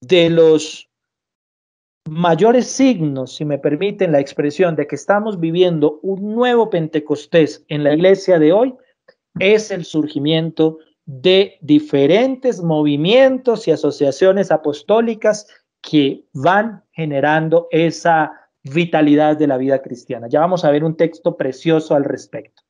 S1: de los mayores signos, si me permiten la expresión, de que estamos viviendo un nuevo Pentecostés en la iglesia de hoy, es el surgimiento de diferentes movimientos y asociaciones apostólicas que van generando esa vitalidad de la vida cristiana. Ya vamos a ver un texto precioso al respecto.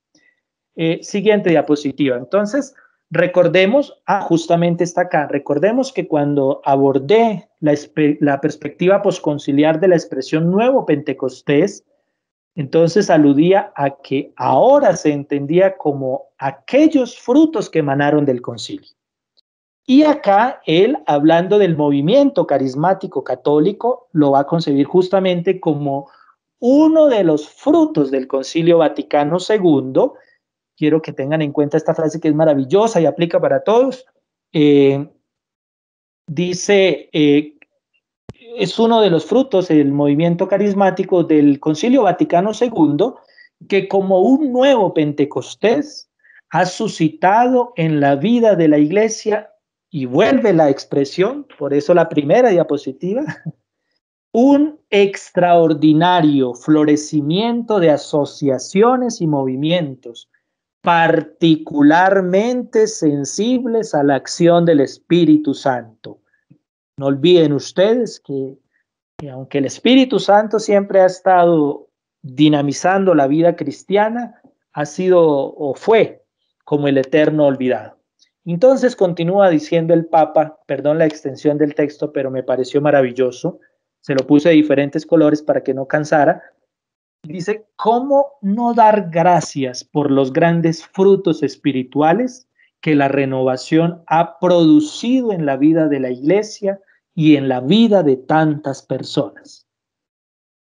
S1: Eh, siguiente diapositiva. Entonces, Recordemos, ah, justamente está acá, recordemos que cuando abordé la, perspectiva posconciliar de la expresión nuevo Pentecostés, entonces aludía a que ahora se entendía como aquellos frutos que emanaron del concilio. Y acá él, hablando del movimiento carismático católico, lo va a concebir justamente como uno de los frutos del concilio Vaticano II quiero que tengan en cuenta esta frase que es maravillosa y aplica para todos. Eh, dice, eh, es uno de los frutos, del movimiento carismático del Concilio Vaticano II, que como un nuevo Pentecostés ha suscitado en la vida de la iglesia y vuelve la expresión, por eso la primera diapositiva, un extraordinario florecimiento de asociaciones y movimientos particularmente sensibles a la acción del Espíritu Santo. No olviden ustedes que, aunque el Espíritu Santo siempre ha estado dinamizando la vida cristiana, ha sido o fue como el eterno olvidado. Entonces continúa diciendo el Papa, perdón la extensión del texto, pero me pareció maravilloso, se lo puse de diferentes colores para que no cansara, Dice, ¿cómo no dar gracias por los grandes frutos espirituales que la renovación ha producido en la vida de la iglesia y en la vida de tantas personas?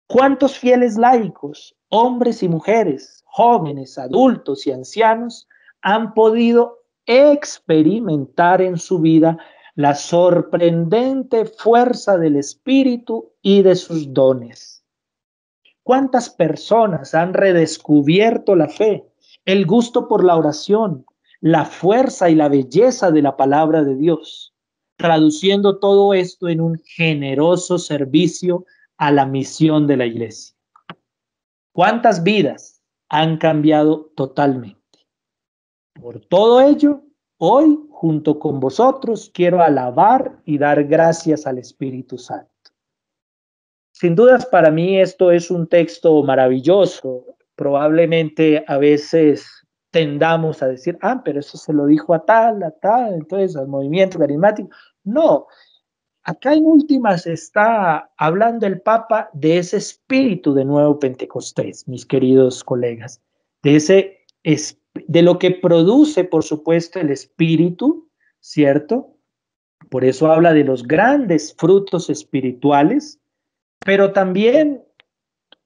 S1: ¿Cuántos fieles laicos, hombres y mujeres, jóvenes, adultos y ancianos han podido experimentar en su vida la sorprendente fuerza del Espíritu y de sus dones? ¿Cuántas personas han redescubierto la fe, el gusto por la oración, la fuerza y la belleza de la palabra de Dios, traduciendo todo esto en un generoso servicio a la misión de la iglesia? ¿Cuántas vidas han cambiado totalmente? Por todo ello, hoy, junto con vosotros, quiero alabar y dar gracias al Espíritu Santo. Sin dudas, para mí esto es un texto maravilloso. Probablemente a veces tendamos a decir, ah, pero eso se lo dijo a tal, a tal, entonces al movimiento carismático. No, acá en últimas está hablando el Papa de ese espíritu de nuevo Pentecostés, mis queridos colegas, de, ese, de lo que produce, por supuesto, el espíritu, ¿cierto? Por eso habla de los grandes frutos espirituales, pero también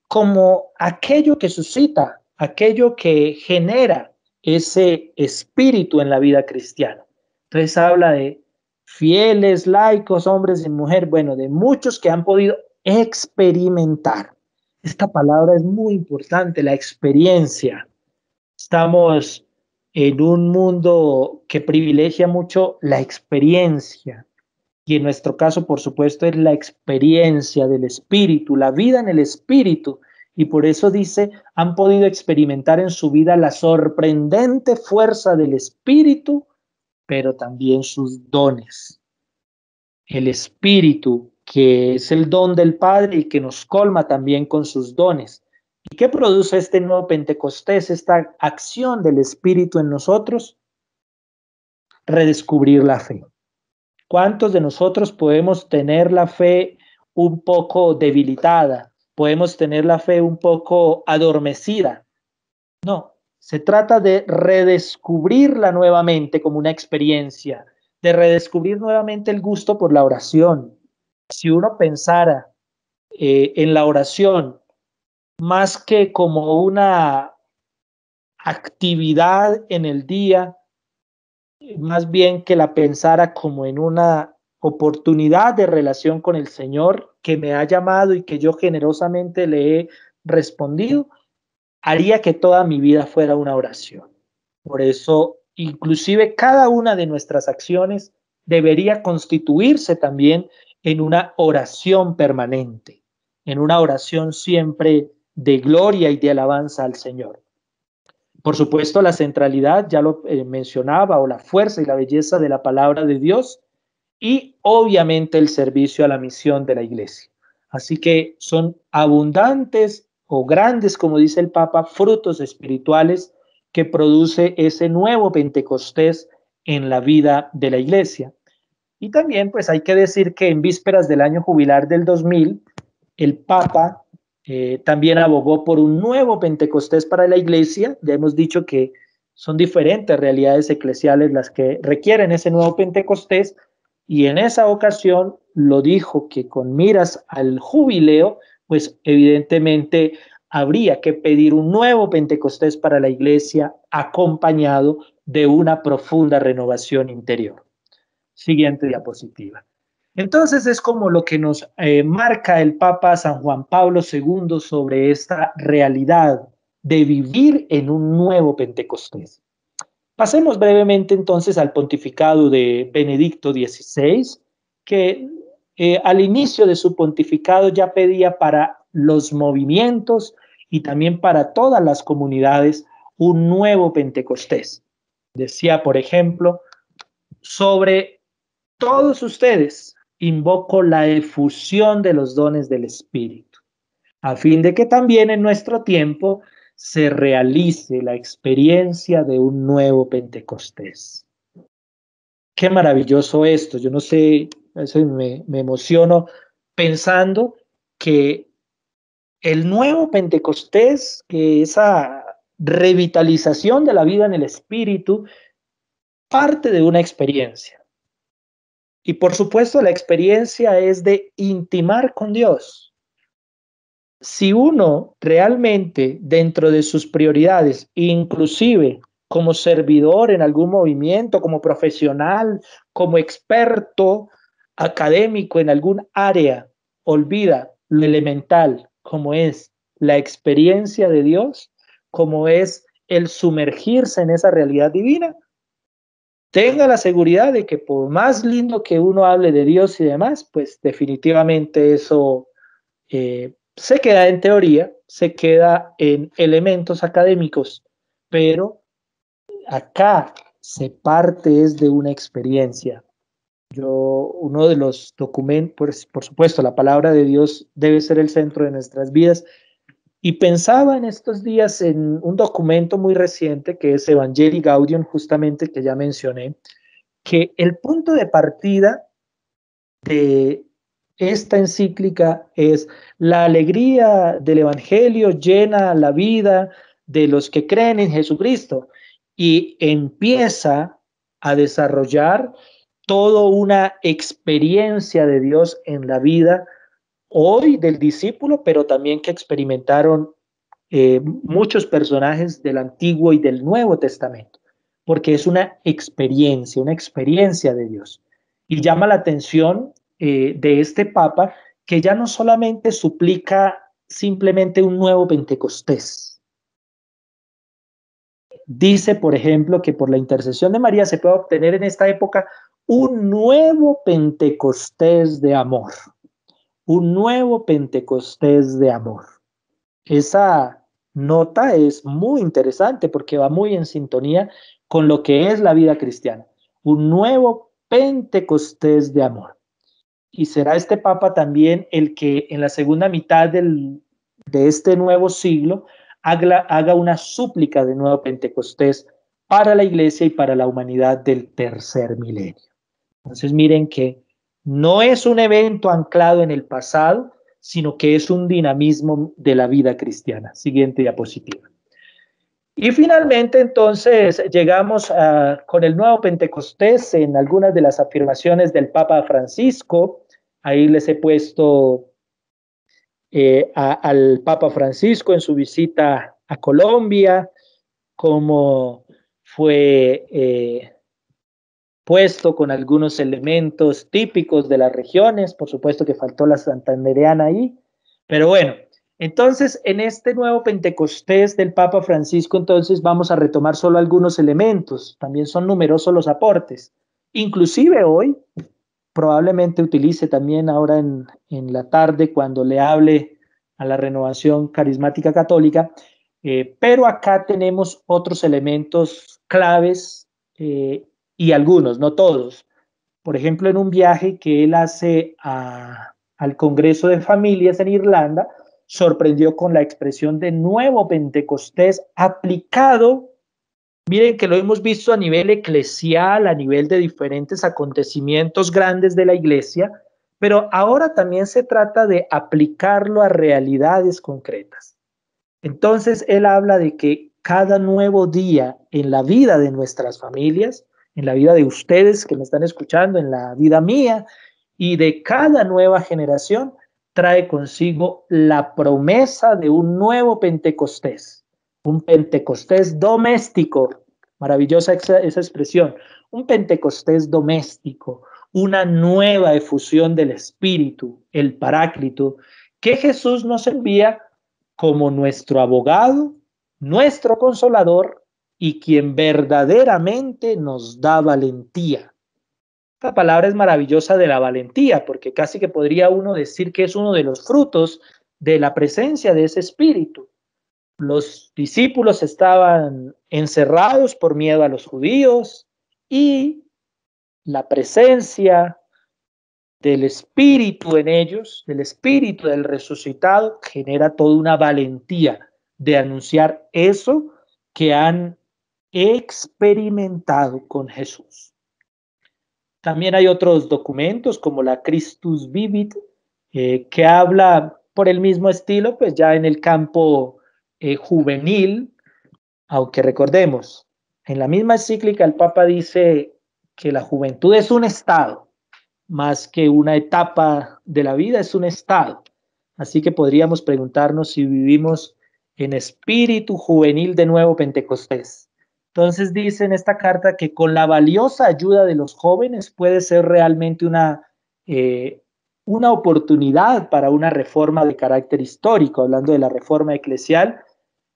S1: como aquello que suscita, aquello que genera ese espíritu en la vida cristiana. Entonces habla de fieles, laicos, hombres y mujeres, bueno, de muchos que han podido experimentar. Esta palabra es muy importante, la experiencia. Estamos en un mundo que privilegia mucho la experiencia, y en nuestro caso, por supuesto, es la experiencia del espíritu, la vida en el espíritu. Y por eso dice, han podido experimentar en su vida la sorprendente fuerza del espíritu, pero también sus dones. El espíritu, que es el don del Padre y que nos colma también con sus dones. ¿Y qué produce este nuevo Pentecostés, esta acción del espíritu en nosotros? Redescubrir la fe ¿Cuántos de nosotros podemos tener la fe un poco debilitada? ¿Podemos tener la fe un poco adormecida? No, se trata de redescubrirla nuevamente como una experiencia, de redescubrir nuevamente el gusto por la oración. Si uno pensara eh, en la oración más que como una actividad en el día, más bien que la pensara como en una oportunidad de relación con el Señor que me ha llamado y que yo generosamente le he respondido, haría que toda mi vida fuera una oración. Por eso, inclusive cada una de nuestras acciones debería constituirse también en una oración permanente, en una oración siempre de gloria y de alabanza al Señor. Por supuesto, la centralidad, ya lo eh, mencionaba, o la fuerza y la belleza de la palabra de Dios y obviamente el servicio a la misión de la iglesia. Así que son abundantes o grandes, como dice el Papa, frutos espirituales que produce ese nuevo Pentecostés en la vida de la iglesia. Y también, pues hay que decir que en vísperas del año jubilar del 2000, el Papa eh, también abogó por un nuevo Pentecostés para la iglesia. Ya hemos dicho que son diferentes realidades eclesiales las que requieren ese nuevo Pentecostés. Y en esa ocasión lo dijo que con miras al jubileo, pues evidentemente habría que pedir un nuevo Pentecostés para la iglesia acompañado de una profunda renovación interior. Siguiente diapositiva. Entonces es como lo que nos eh, marca el Papa San Juan Pablo II sobre esta realidad de vivir en un nuevo Pentecostés. Pasemos brevemente entonces al pontificado de Benedicto XVI, que eh, al inicio de su pontificado ya pedía para los movimientos y también para todas las comunidades un nuevo Pentecostés. Decía, por ejemplo, sobre todos ustedes invoco la efusión de los dones del Espíritu, a fin de que también en nuestro tiempo se realice la experiencia de un nuevo Pentecostés. Qué maravilloso esto. Yo no sé, me, me emociono pensando que el nuevo Pentecostés, que esa revitalización de la vida en el Espíritu, parte de una experiencia y por supuesto, la experiencia es de intimar con Dios. Si uno realmente dentro de sus prioridades, inclusive como servidor en algún movimiento, como profesional, como experto académico en algún área, olvida lo elemental como es la experiencia de Dios, como es el sumergirse en esa realidad divina, tenga la seguridad de que por más lindo que uno hable de Dios y demás, pues definitivamente eso eh, se queda en teoría, se queda en elementos académicos, pero acá se parte es de una experiencia. Yo, uno de los documentos, por supuesto, la palabra de Dios debe ser el centro de nuestras vidas, y pensaba en estos días en un documento muy reciente que es Evangelii Gaudium, justamente que ya mencioné, que el punto de partida de esta encíclica es la alegría del Evangelio llena la vida de los que creen en Jesucristo y empieza a desarrollar toda una experiencia de Dios en la vida hoy del discípulo, pero también que experimentaron eh, muchos personajes del Antiguo y del Nuevo Testamento, porque es una experiencia, una experiencia de Dios. Y llama la atención eh, de este Papa que ya no solamente suplica simplemente un nuevo Pentecostés. Dice, por ejemplo, que por la intercesión de María se puede obtener en esta época un nuevo Pentecostés de amor un nuevo Pentecostés de amor. Esa nota es muy interesante porque va muy en sintonía con lo que es la vida cristiana. Un nuevo Pentecostés de amor. Y será este Papa también el que en la segunda mitad de este nuevo siglo haga, haga una súplica de nuevo Pentecostés para la iglesia y para la humanidad del tercer milenio. Entonces miren que no es un evento anclado en el pasado, sino que es un dinamismo de la vida cristiana. Siguiente diapositiva. Y finalmente, entonces, llegamos ah, con el nuevo Pentecostés en algunas de las afirmaciones del Papa Francisco. Ahí les he puesto eh, al Papa Francisco en su visita a Colombia, cómo fue eh, puesto con algunos elementos típicos de las regiones, por supuesto que faltó la santandereana ahí, pero bueno, entonces en este nuevo Pentecostés del Papa Francisco, entonces vamos a retomar solo algunos elementos, también son numerosos los aportes, inclusive hoy probablemente utilice también ahora en, en la tarde cuando le hable a la renovación carismática católica, eh, pero acá tenemos otros elementos claves eh, y algunos, no todos. Por ejemplo, en un viaje que él hace al Congreso de Familias en Irlanda, sorprendió con la expresión de nuevo Pentecostés aplicado. Miren que lo hemos visto a nivel eclesial, a nivel de diferentes acontecimientos grandes de la iglesia, pero ahora también se trata de aplicarlo a realidades concretas. Entonces, él habla de que cada nuevo día en la vida de nuestras familias en la vida de ustedes que me están escuchando, en la vida mía y de cada nueva generación, trae consigo la promesa de un nuevo Pentecostés, un Pentecostés doméstico, maravillosa esa, expresión, un Pentecostés doméstico, una nueva efusión del Espíritu, el Paráclito, que Jesús nos envía como nuestro abogado, nuestro consolador y quien verdaderamente nos da valentía. Esta palabra es maravillosa de la valentía, porque casi que podría uno decir que es uno de los frutos de la presencia de ese espíritu. Los discípulos estaban encerrados por miedo a los judíos y la presencia del espíritu en ellos, del espíritu del resucitado, genera toda una valentía de anunciar eso que han experimentado con Jesús. También hay otros documentos como la Christus Vivit, eh, que habla por el mismo estilo, pues ya en el campo eh, juvenil, aunque recordemos, en la misma encíclica el Papa dice que la juventud es un estado, más que una etapa de la vida, es un estado. Así que podríamos preguntarnos si vivimos en espíritu juvenil de nuevo Pentecostés. Entonces dice en esta carta que con la valiosa ayuda de los jóvenes puede ser realmente una, eh, una oportunidad para una reforma de carácter histórico, hablando de la reforma eclesial,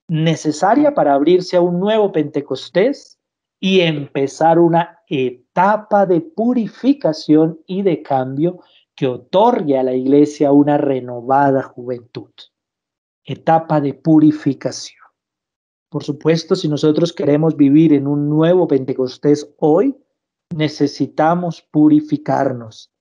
S1: necesaria para abrirse a un nuevo Pentecostés y empezar una etapa de purificación y de cambio que otorgue a la iglesia una renovada juventud. Etapa de purificación. Por supuesto, si nosotros queremos vivir en un nuevo Pentecostés hoy, necesitamos purificarnos.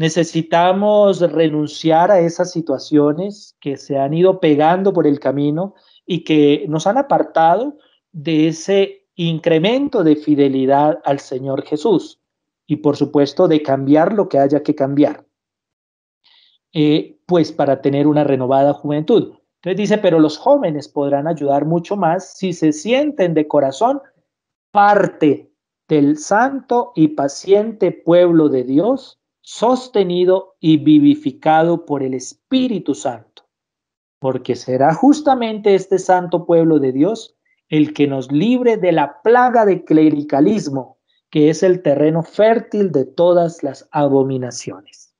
S1: Necesitamos renunciar a esas situaciones que se han ido pegando por el camino y que nos han apartado de ese incremento de fidelidad al Señor Jesús y por supuesto de cambiar lo que haya que cambiar, eh, pues para tener una renovada juventud. Entonces dice, pero los jóvenes podrán ayudar mucho más si se sienten de corazón parte del santo y paciente pueblo de Dios, sostenido y vivificado por el Espíritu Santo, porque será justamente este santo pueblo de Dios el que nos libre de la plaga de clericalismo, que es el terreno fértil de todas las abominaciones.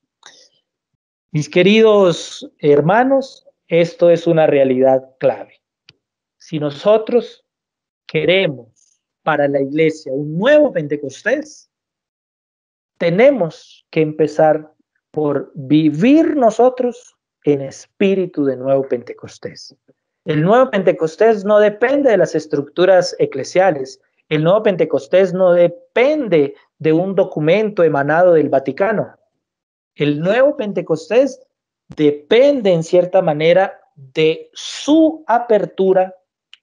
S1: Mis queridos hermanos, esto es una realidad clave. Si nosotros queremos para la iglesia un nuevo Pentecostés, tenemos que empezar por vivir nosotros en espíritu de nuevo Pentecostés. El nuevo Pentecostés no depende de las estructuras eclesiales. El nuevo Pentecostés no depende de un documento emanado del Vaticano. El nuevo Pentecostés depende en cierta manera de su apertura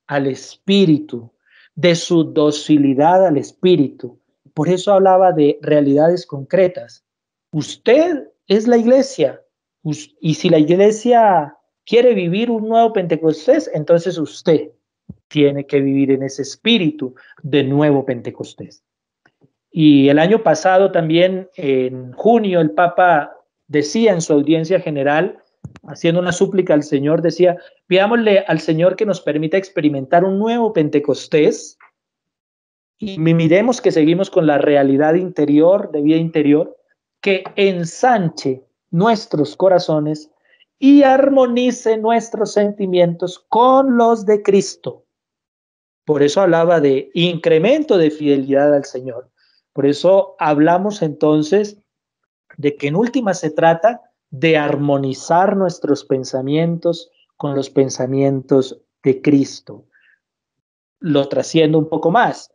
S1: al espíritu, de su docilidad al espíritu. Por eso hablaba de realidades concretas. Usted es la iglesia y si la iglesia quiere vivir un nuevo Pentecostés, entonces usted tiene que vivir en ese espíritu de nuevo Pentecostés. Y el año pasado también, en junio, el Papa decía en su audiencia general, haciendo una súplica al Señor, decía, pidámosle al Señor que nos permita experimentar un nuevo Pentecostés y miremos que seguimos con la realidad interior, de vida interior, que ensanche nuestros corazones y armonice nuestros sentimientos con los de Cristo. Por eso hablaba de incremento de fidelidad al Señor. Por eso hablamos entonces de que en última se trata de armonizar nuestros pensamientos con los pensamientos de Cristo. Lo trasciendo un poco más.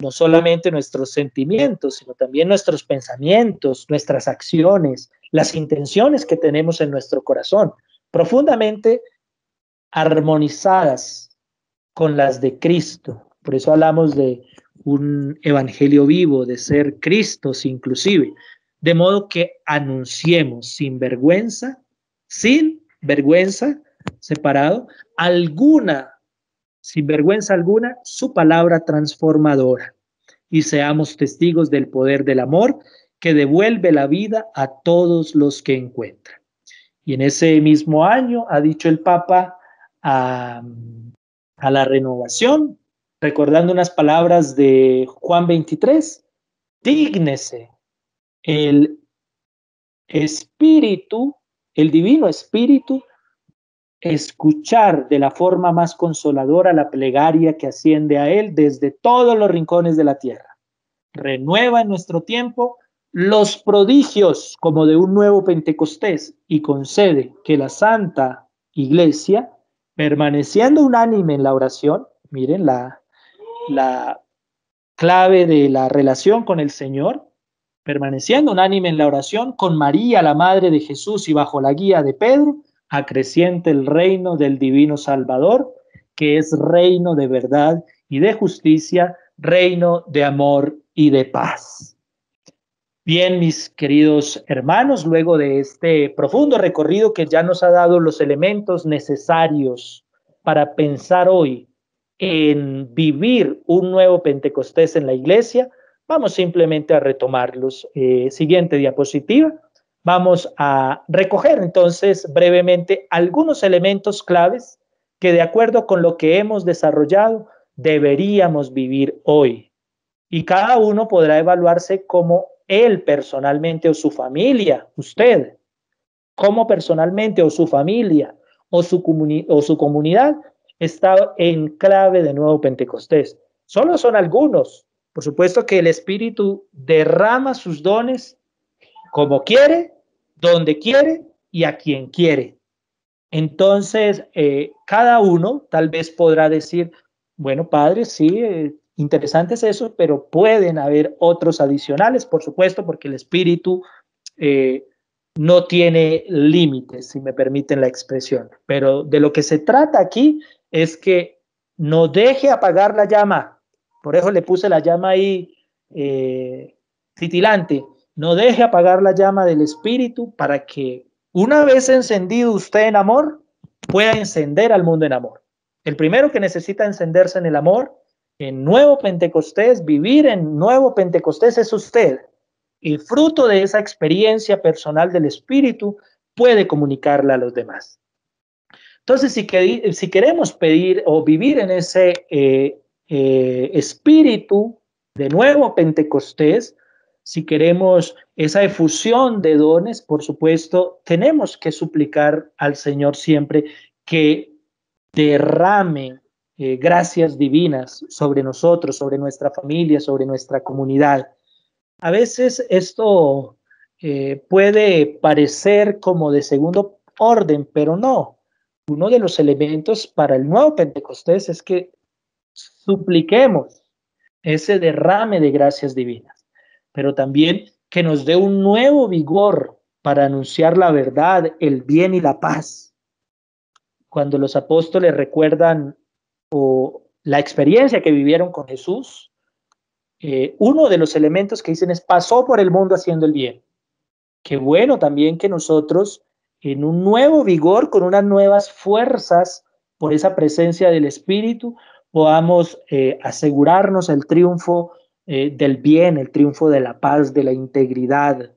S1: No solamente nuestros sentimientos, sino también nuestros pensamientos, nuestras acciones, las intenciones que tenemos en nuestro corazón, profundamente armonizadas con las de Cristo. Por eso hablamos de un evangelio vivo, de ser Cristos inclusive de modo que anunciemos sin vergüenza, sin vergüenza, separado, alguna, sin vergüenza alguna, su palabra transformadora y seamos testigos del poder del amor que devuelve la vida a todos los que encuentra Y en ese mismo año ha dicho el Papa a, a la renovación, recordando unas palabras de Juan 23, dígnese el espíritu, el divino espíritu, escuchar de la forma más consoladora la plegaria que asciende a él desde todos los rincones de la tierra. Renueva en nuestro tiempo los prodigios como de un nuevo Pentecostés y concede que la Santa Iglesia, permaneciendo unánime en la oración, miren la, la clave de la relación con el Señor, permaneciendo unánime en la oración, con María, la Madre de Jesús y bajo la guía de Pedro, acreciente el reino del Divino Salvador, que es reino de verdad y de justicia, reino de amor y de paz. Bien, mis queridos hermanos, luego de este profundo recorrido que ya nos ha dado los elementos necesarios para pensar hoy en vivir un nuevo Pentecostés en la iglesia, Vamos simplemente a retomarlos. Eh, siguiente diapositiva. Vamos a recoger entonces brevemente algunos elementos claves que de acuerdo con lo que hemos desarrollado deberíamos vivir hoy. Y cada uno podrá evaluarse como él personalmente o su familia, usted, como personalmente o su familia o su comunidad está en clave de nuevo Pentecostés. Solo son algunos, por supuesto que el Espíritu derrama sus dones como quiere, donde quiere y a quien quiere. Entonces, eh, cada uno tal vez podrá decir, bueno, padre, sí, eh, interesante es eso, pero pueden haber otros adicionales, por supuesto, porque el espíritu eh, no tiene límites, si me permiten la expresión. Pero de lo que se trata aquí es que no deje apagar la llama, por eso le puse la llama ahí eh, titilante. No deje apagar la llama del espíritu para que una vez encendido usted en amor, pueda encender al mundo en amor. El primero que necesita encenderse en el amor, en nuevo Pentecostés, vivir en nuevo Pentecostés es usted. Y fruto de esa experiencia personal del espíritu, puede comunicarla a los demás. Entonces, si, si queremos pedir o vivir en ese eh, eh, espíritu, de nuevo Pentecostés, si queremos esa efusión de dones, por supuesto, tenemos que suplicar al Señor siempre que derrame eh, gracias divinas sobre nosotros, sobre nuestra familia, sobre nuestra comunidad. A veces esto eh, puede parecer como de segundo orden, pero no. Uno de los elementos para el nuevo Pentecostés es que supliquemos ese derrame de gracias divinas, pero también que nos dé un nuevo vigor para anunciar la verdad, el bien y la paz. Cuando los apóstoles recuerdan o, la experiencia que vivieron con Jesús, eh, uno de los elementos que dicen es pasó por el mundo haciendo el bien. Qué bueno también que nosotros en un nuevo vigor, con unas nuevas fuerzas por esa presencia del Espíritu, podamos eh, asegurarnos el triunfo eh, del bien, el triunfo de la paz, de la integridad,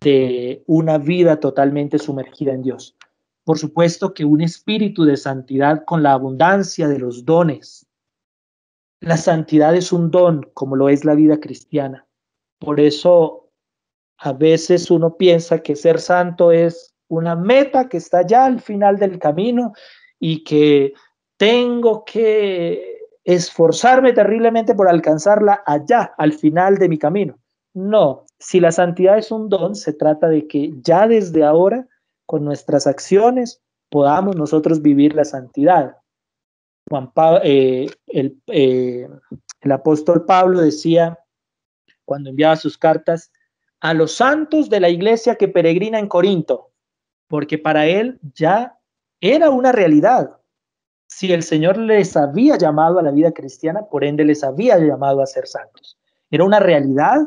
S1: de una vida totalmente sumergida en Dios. Por supuesto que un espíritu de santidad con la abundancia de los dones. La santidad es un don, como lo es la vida cristiana. Por eso a veces uno piensa que ser santo es una meta que está ya al final del camino y que tengo que esforzarme terriblemente por alcanzarla allá, al final de mi camino. No, si la santidad es un don, se trata de que ya desde ahora, con nuestras acciones, podamos nosotros vivir la santidad. Juan eh, eh, el apóstol Pablo decía, cuando enviaba sus cartas, a los santos de la iglesia que peregrina en Corinto, porque para él ya era una realidad si el Señor les había llamado a la vida cristiana, por ende les había llamado a ser santos. Era una realidad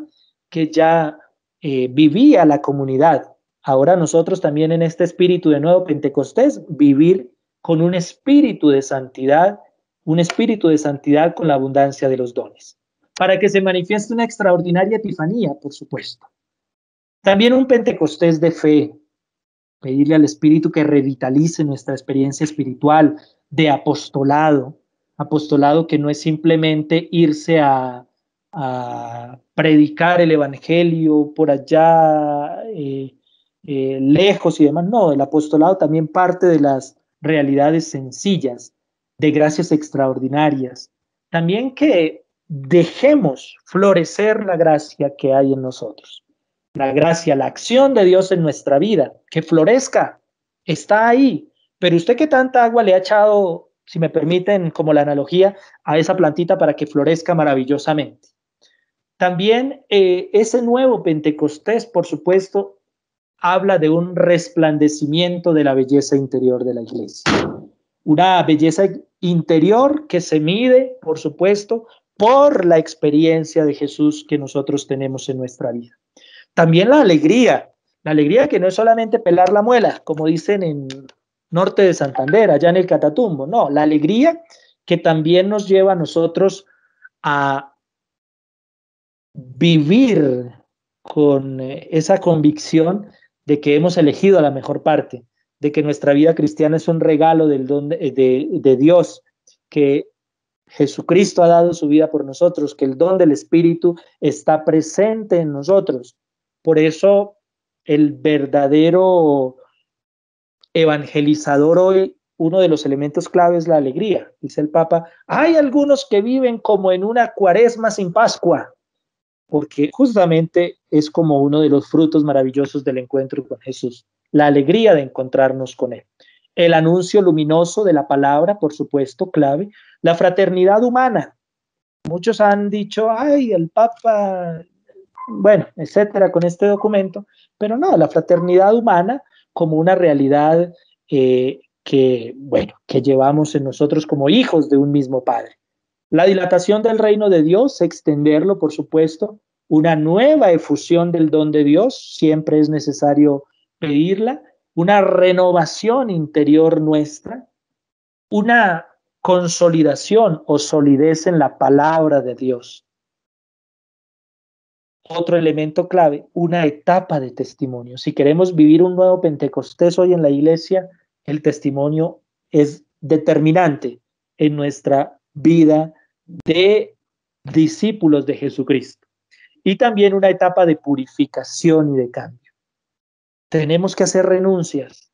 S1: que ya eh, vivía la comunidad. Ahora nosotros también en este espíritu de nuevo Pentecostés, vivir con un espíritu de santidad, un espíritu de santidad con la abundancia de los dones, para que se manifieste una extraordinaria epifanía, por supuesto. También un Pentecostés de fe, pedirle al Espíritu que revitalice nuestra experiencia espiritual, de apostolado, apostolado que no es simplemente irse a, predicar el Evangelio por allá eh, eh, lejos y demás, no, el apostolado también parte de las realidades sencillas, de gracias extraordinarias, también que dejemos florecer la gracia que hay en nosotros. La gracia, la acción de Dios en nuestra vida, que florezca, está ahí, pero usted qué tanta agua le ha echado, si me permiten como la analogía, a esa plantita para que florezca maravillosamente. También eh, ese nuevo Pentecostés, por supuesto, habla de un resplandecimiento de la belleza interior de la iglesia. Una belleza interior que se mide, por supuesto, por la experiencia de Jesús que nosotros tenemos en nuestra vida. También la alegría, la alegría que no es solamente pelar la muela, como dicen en norte de Santander, allá en el Catatumbo. No, la alegría que también nos lleva a nosotros a vivir con eh, esa convicción de que hemos elegido la mejor parte, de que nuestra vida cristiana es un regalo del don eh, de Dios, que Jesucristo ha dado su vida por nosotros, que el don del Espíritu está presente en nosotros. Por eso el verdadero evangelizador hoy, uno de los elementos clave es la alegría, dice el Papa. Hay algunos que viven como en una cuaresma sin Pascua, porque justamente es como uno de los frutos maravillosos del encuentro con Jesús, la alegría de encontrarnos con Él. El anuncio luminoso de la palabra, por supuesto, clave. La fraternidad humana. Muchos han dicho, ay, el Papa, bueno, etcétera, con este documento. Pero no, la fraternidad humana como una realidad eh, que, bueno, que llevamos en nosotros como hijos de un mismo Padre. La dilatación del reino de Dios, extenderlo, por supuesto, una nueva efusión del don de Dios, siempre es necesario pedirla, una renovación interior nuestra, una consolidación o solidez en la palabra de Dios otro elemento clave, una etapa de testimonio. Si queremos vivir un nuevo Pentecostés hoy en la iglesia, el testimonio es determinante en nuestra vida de discípulos de Jesucristo. Y también una etapa de purificación y de cambio. Tenemos que hacer renuncias.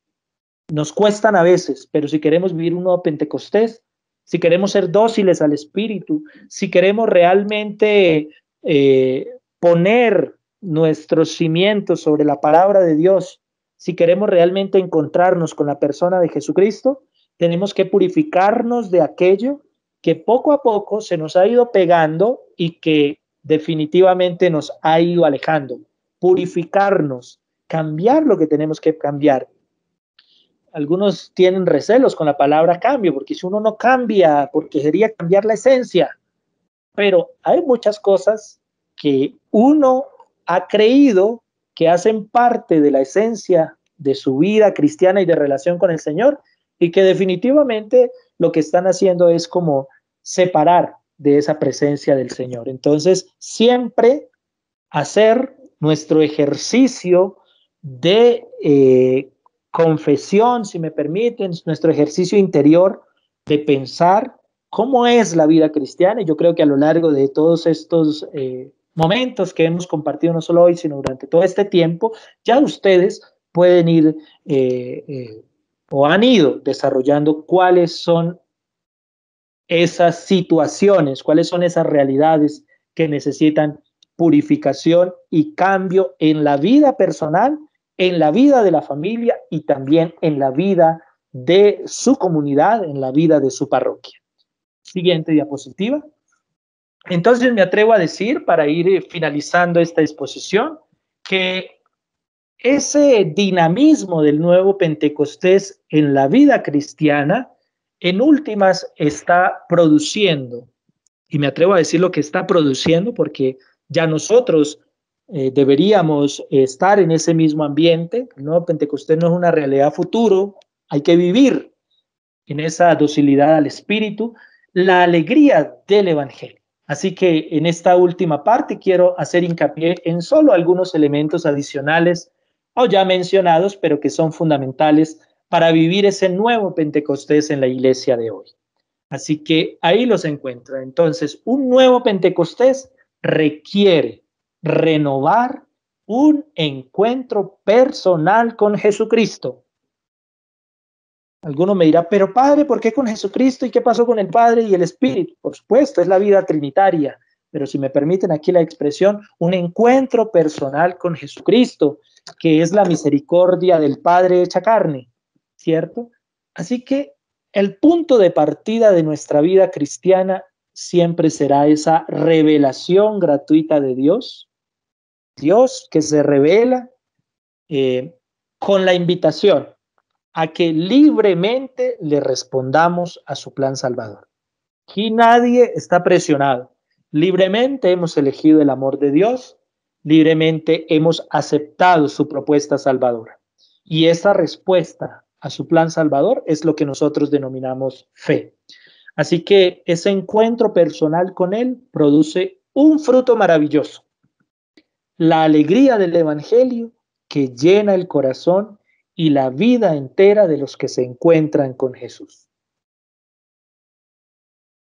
S1: Nos cuestan a veces, pero si queremos vivir un nuevo Pentecostés, si queremos ser dóciles al Espíritu, si queremos realmente eh, poner nuestros cimientos sobre la palabra de Dios, si queremos realmente encontrarnos con la persona de Jesucristo, tenemos que purificarnos de aquello que poco a poco se nos ha ido pegando y que definitivamente nos ha ido alejando. Purificarnos, cambiar lo que tenemos que cambiar. Algunos tienen recelos con la palabra cambio, porque si uno no cambia, porque sería cambiar la esencia. Pero hay muchas cosas que uno ha creído que hacen parte de la esencia de su vida cristiana y de relación con el Señor y que definitivamente lo que están haciendo es como separar de esa presencia del Señor. Entonces, siempre hacer nuestro ejercicio de eh, confesión, si me permiten, nuestro ejercicio interior de pensar cómo es la vida cristiana. Y yo creo que a lo largo de todos estos eh, momentos que hemos compartido no solo hoy, sino durante todo este tiempo, ya ustedes pueden ir eh, eh, o han ido desarrollando cuáles son esas situaciones, cuáles son esas realidades que necesitan purificación y cambio en la vida personal, en la vida de la familia y también en la vida de su comunidad, en la vida de su parroquia. Siguiente diapositiva. Entonces me atrevo a decir, para ir eh, finalizando esta exposición, que ese dinamismo del nuevo Pentecostés en la vida cristiana, en últimas, está produciendo, y me atrevo a decir lo que está produciendo, porque ya nosotros eh, deberíamos estar en ese mismo ambiente. El nuevo Pentecostés no es una realidad futuro, hay que vivir en esa docilidad al Espíritu, la alegría del Evangelio. Así que en esta última parte quiero hacer hincapié en solo algunos elementos adicionales o ya mencionados, pero que son fundamentales para vivir ese nuevo Pentecostés en la iglesia de hoy. Así que ahí los encuentro. Entonces, un nuevo Pentecostés requiere renovar un encuentro personal con Jesucristo. Alguno me dirá, pero Padre, ¿por qué con Jesucristo y qué pasó con el Padre y el Espíritu? Por supuesto, es la vida trinitaria, pero si me permiten aquí la expresión, un encuentro personal con Jesucristo, que es la misericordia del Padre hecha carne, ¿cierto? Así que el punto de partida de nuestra vida cristiana siempre será esa revelación gratuita de Dios, Dios que se revela eh, con la invitación a que libremente le respondamos a su plan salvador. Aquí nadie está presionado. Libremente hemos elegido el amor de Dios, libremente hemos aceptado su propuesta salvadora. Y esa respuesta a su plan salvador es lo que nosotros denominamos fe. Así que ese encuentro personal con Él produce un fruto maravilloso, la alegría del Evangelio que llena el corazón y la vida entera de los que se encuentran con Jesús.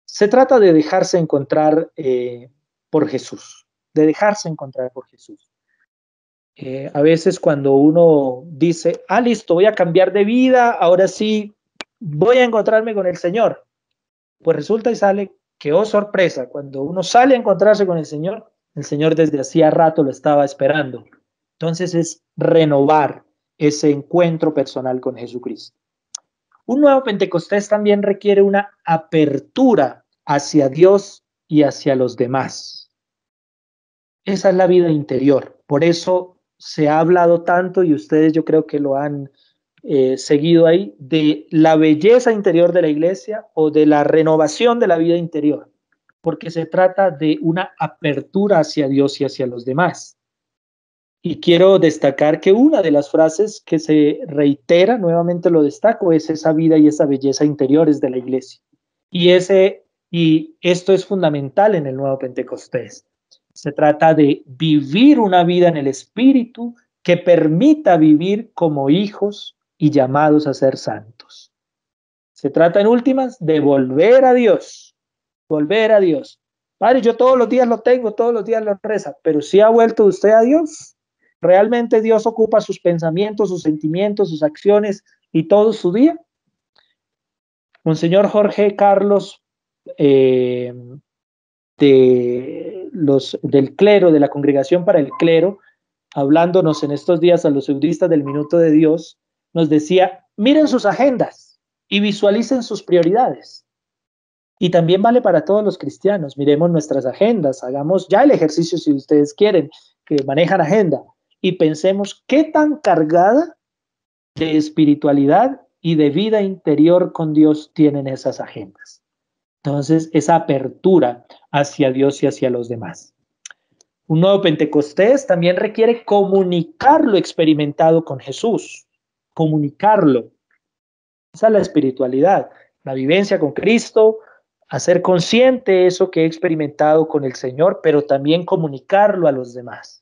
S1: Se trata de dejarse encontrar eh, por Jesús, de dejarse encontrar por Jesús. Eh, a veces cuando uno dice, ah, listo, voy a cambiar de vida, ahora sí voy a encontrarme con el Señor, pues resulta y sale que, oh sorpresa, cuando uno sale a encontrarse con el Señor, el Señor desde hacía rato lo estaba esperando. Entonces es renovar, ese encuentro personal con Jesucristo. Un nuevo Pentecostés también requiere una apertura hacia Dios y hacia los demás. Esa es la vida interior. Por eso se ha hablado tanto y ustedes yo creo que lo han eh, seguido ahí de la belleza interior de la iglesia o de la renovación de la vida interior, porque se trata de una apertura hacia Dios y hacia los demás. Y quiero destacar que una de las frases que se reitera, nuevamente lo destaco, es esa vida y esa belleza interiores de la iglesia. Y, ese, y esto es fundamental en el nuevo Pentecostés. Se trata de vivir una vida en el Espíritu que permita vivir como hijos y llamados a ser santos. Se trata en últimas de volver a Dios, volver a Dios. Padre, yo todos los días lo tengo, todos los días lo reza, pero si ha vuelto usted a Dios, ¿Realmente Dios ocupa sus pensamientos, sus sentimientos, sus acciones y todo su día? Monseñor Jorge Carlos eh, de los, del clero, de la congregación para el clero, hablándonos en estos días a los eudistas del Minuto de Dios, nos decía, miren sus agendas y visualicen sus prioridades. Y también vale para todos los cristianos, miremos nuestras agendas, hagamos ya el ejercicio si ustedes quieren, que manejan agenda, y pensemos qué tan cargada de espiritualidad y de vida interior con Dios tienen esas agendas. Entonces, esa apertura hacia Dios y hacia los demás. Un nuevo Pentecostés también requiere comunicar lo experimentado con Jesús, comunicarlo. Esa es la espiritualidad, la vivencia con Cristo, hacer consciente eso que he experimentado con el Señor, pero también comunicarlo a los demás.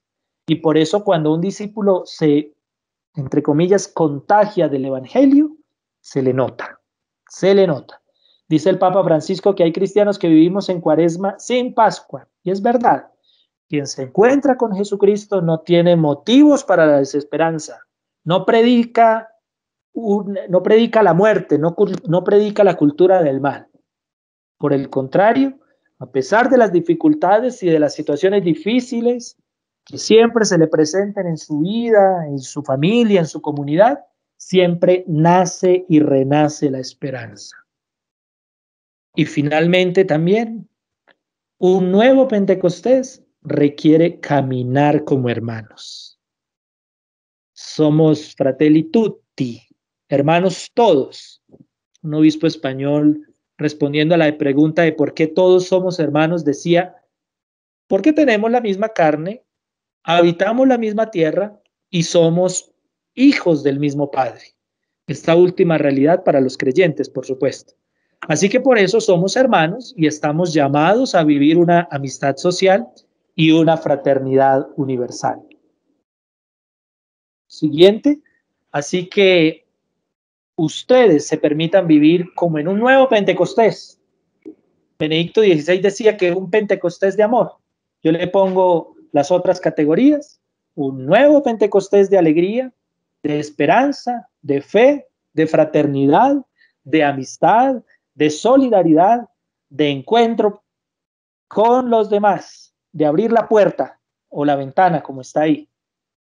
S1: Y por eso cuando un discípulo se, entre comillas, contagia del Evangelio, se le nota, se le nota. Dice el Papa Francisco que hay cristianos que vivimos en cuaresma sin Pascua. Y es verdad, quien se encuentra con Jesucristo no tiene motivos para la desesperanza, no predica, no predica la muerte, no, no predica la cultura del mal. Por el contrario, a pesar de las dificultades y de las situaciones difíciles, que siempre se le presenten en su vida, en su familia, en su comunidad, siempre nace y renace la esperanza. Y finalmente también, un nuevo Pentecostés requiere caminar como hermanos. Somos fratelli tutti, hermanos todos. Un obispo español respondiendo a la pregunta de por qué todos somos hermanos decía, qué tenemos la misma carne, habitamos la misma tierra y somos hijos del mismo Padre. Esta última realidad para los creyentes, por supuesto. Así que por eso somos hermanos y estamos llamados a vivir una amistad social y una fraternidad universal. Siguiente. Así que ustedes se permitan vivir como en un nuevo Pentecostés. Benedicto XVI decía que un Pentecostés de amor. Yo le pongo las otras categorías, un nuevo Pentecostés de alegría, de esperanza, de fe, de fraternidad, de amistad, de solidaridad, de encuentro con los demás, de abrir la puerta o la ventana como está ahí.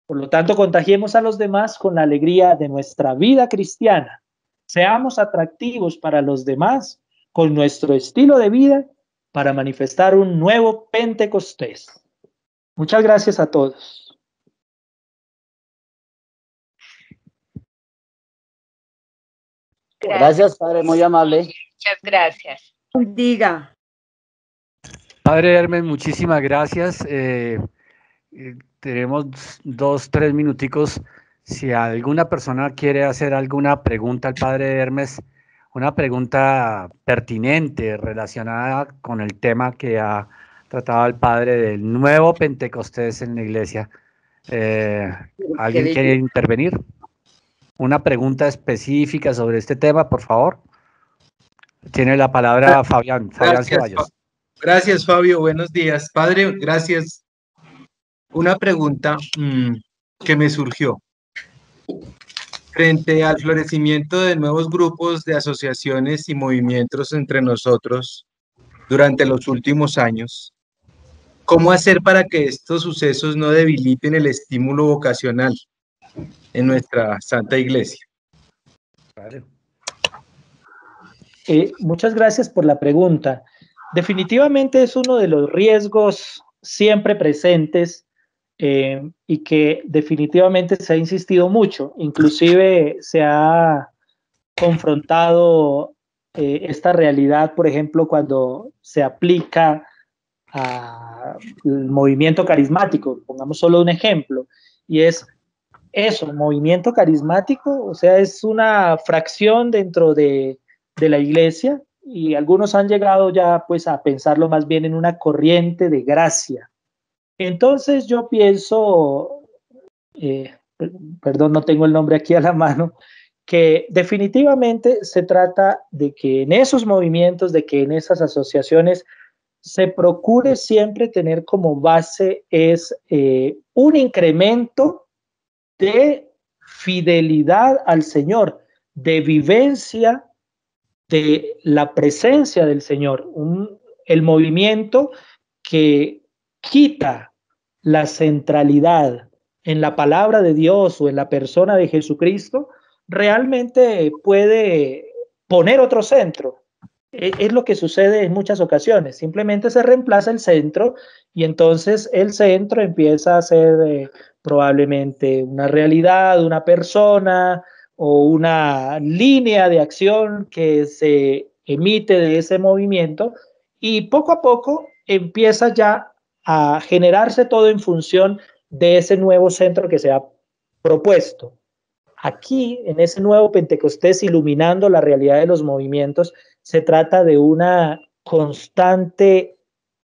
S1: Por lo tanto, contagiemos a los demás con la alegría de nuestra vida cristiana. Seamos atractivos para los demás con nuestro estilo de vida para manifestar un nuevo Pentecostés. Muchas gracias a todos. Gracias. padre, muy amable. Muchas gracias. Diga. Padre Hermes, muchísimas gracias. Eh, eh, tenemos dos, tres minuticos. Si alguna persona quiere hacer alguna pregunta al padre Hermes, una pregunta pertinente relacionada con el tema que ha trataba el padre del nuevo Pentecostés en la iglesia. Eh, ¿Alguien quiere intervenir? Una pregunta específica sobre este tema, por favor. Tiene la palabra Fabián, Fabián gracias, Gracias, Fabio. Buenos días. Padre, gracias. Una pregunta mm, que me surgió. Frente al florecimiento de nuevos grupos de asociaciones y movimientos entre nosotros durante los últimos años, ¿Cómo hacer para que estos sucesos no debiliten el estímulo vocacional en nuestra Santa Iglesia? Eh, muchas gracias por la pregunta. Definitivamente es uno de los riesgos siempre presentes eh, y que definitivamente se ha insistido mucho. Inclusive se ha confrontado eh, esta realidad, por ejemplo, cuando se aplica al movimiento carismático, pongamos solo un ejemplo, y es eso, movimiento carismático, o sea, es una fracción dentro de, de la iglesia y algunos han llegado ya pues a pensarlo más bien en una corriente de gracia. Entonces yo pienso, eh, perdón, no tengo el nombre aquí a la mano, que definitivamente se trata de que en esos movimientos, de que en esas asociaciones se procure siempre tener como base es eh, un incremento de fidelidad al Señor, de vivencia de la presencia del Señor, el movimiento que quita la centralidad en la palabra de Dios o en la persona de Jesucristo, realmente puede poner otro centro, e, es lo que sucede en muchas ocasiones. Simplemente se reemplaza el centro y entonces el centro empieza a ser eh, probablemente una realidad, una persona o una línea de acción que se emite de ese movimiento y poco a poco empieza ya a generarse todo en función de ese nuevo centro que se ha propuesto. Aquí, en ese nuevo Pentecostés, iluminando la realidad de los movimientos, se trata de una constante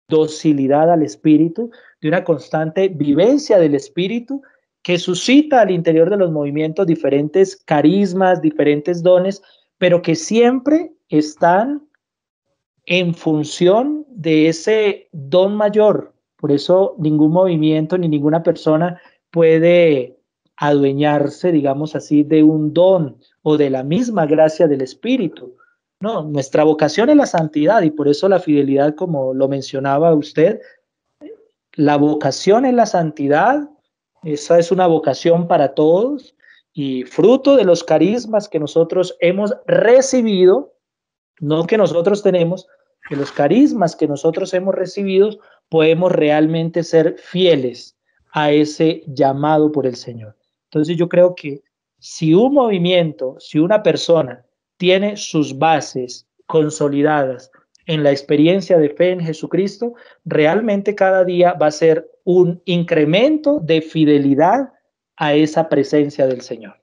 S1: docilidad al espíritu, de una constante vivencia del espíritu que suscita al interior de los movimientos diferentes carismas, diferentes dones, pero que siempre están en función de ese don mayor. Por eso ningún movimiento ni ninguna persona puede adueñarse, digamos así, de un don o de la misma gracia del Espíritu. No, nuestra vocación es la santidad y por eso la fidelidad, como lo mencionaba usted, la vocación es la santidad, esa es una vocación para todos y fruto de los carismas que nosotros hemos recibido, no que nosotros tenemos, que los carismas que nosotros hemos recibido podemos realmente ser fieles a ese llamado por el Señor. Entonces yo creo que si un movimiento, si una persona tiene sus bases consolidadas en la experiencia de fe en Jesucristo, realmente cada día va a ser un incremento de fidelidad a esa presencia del Señor.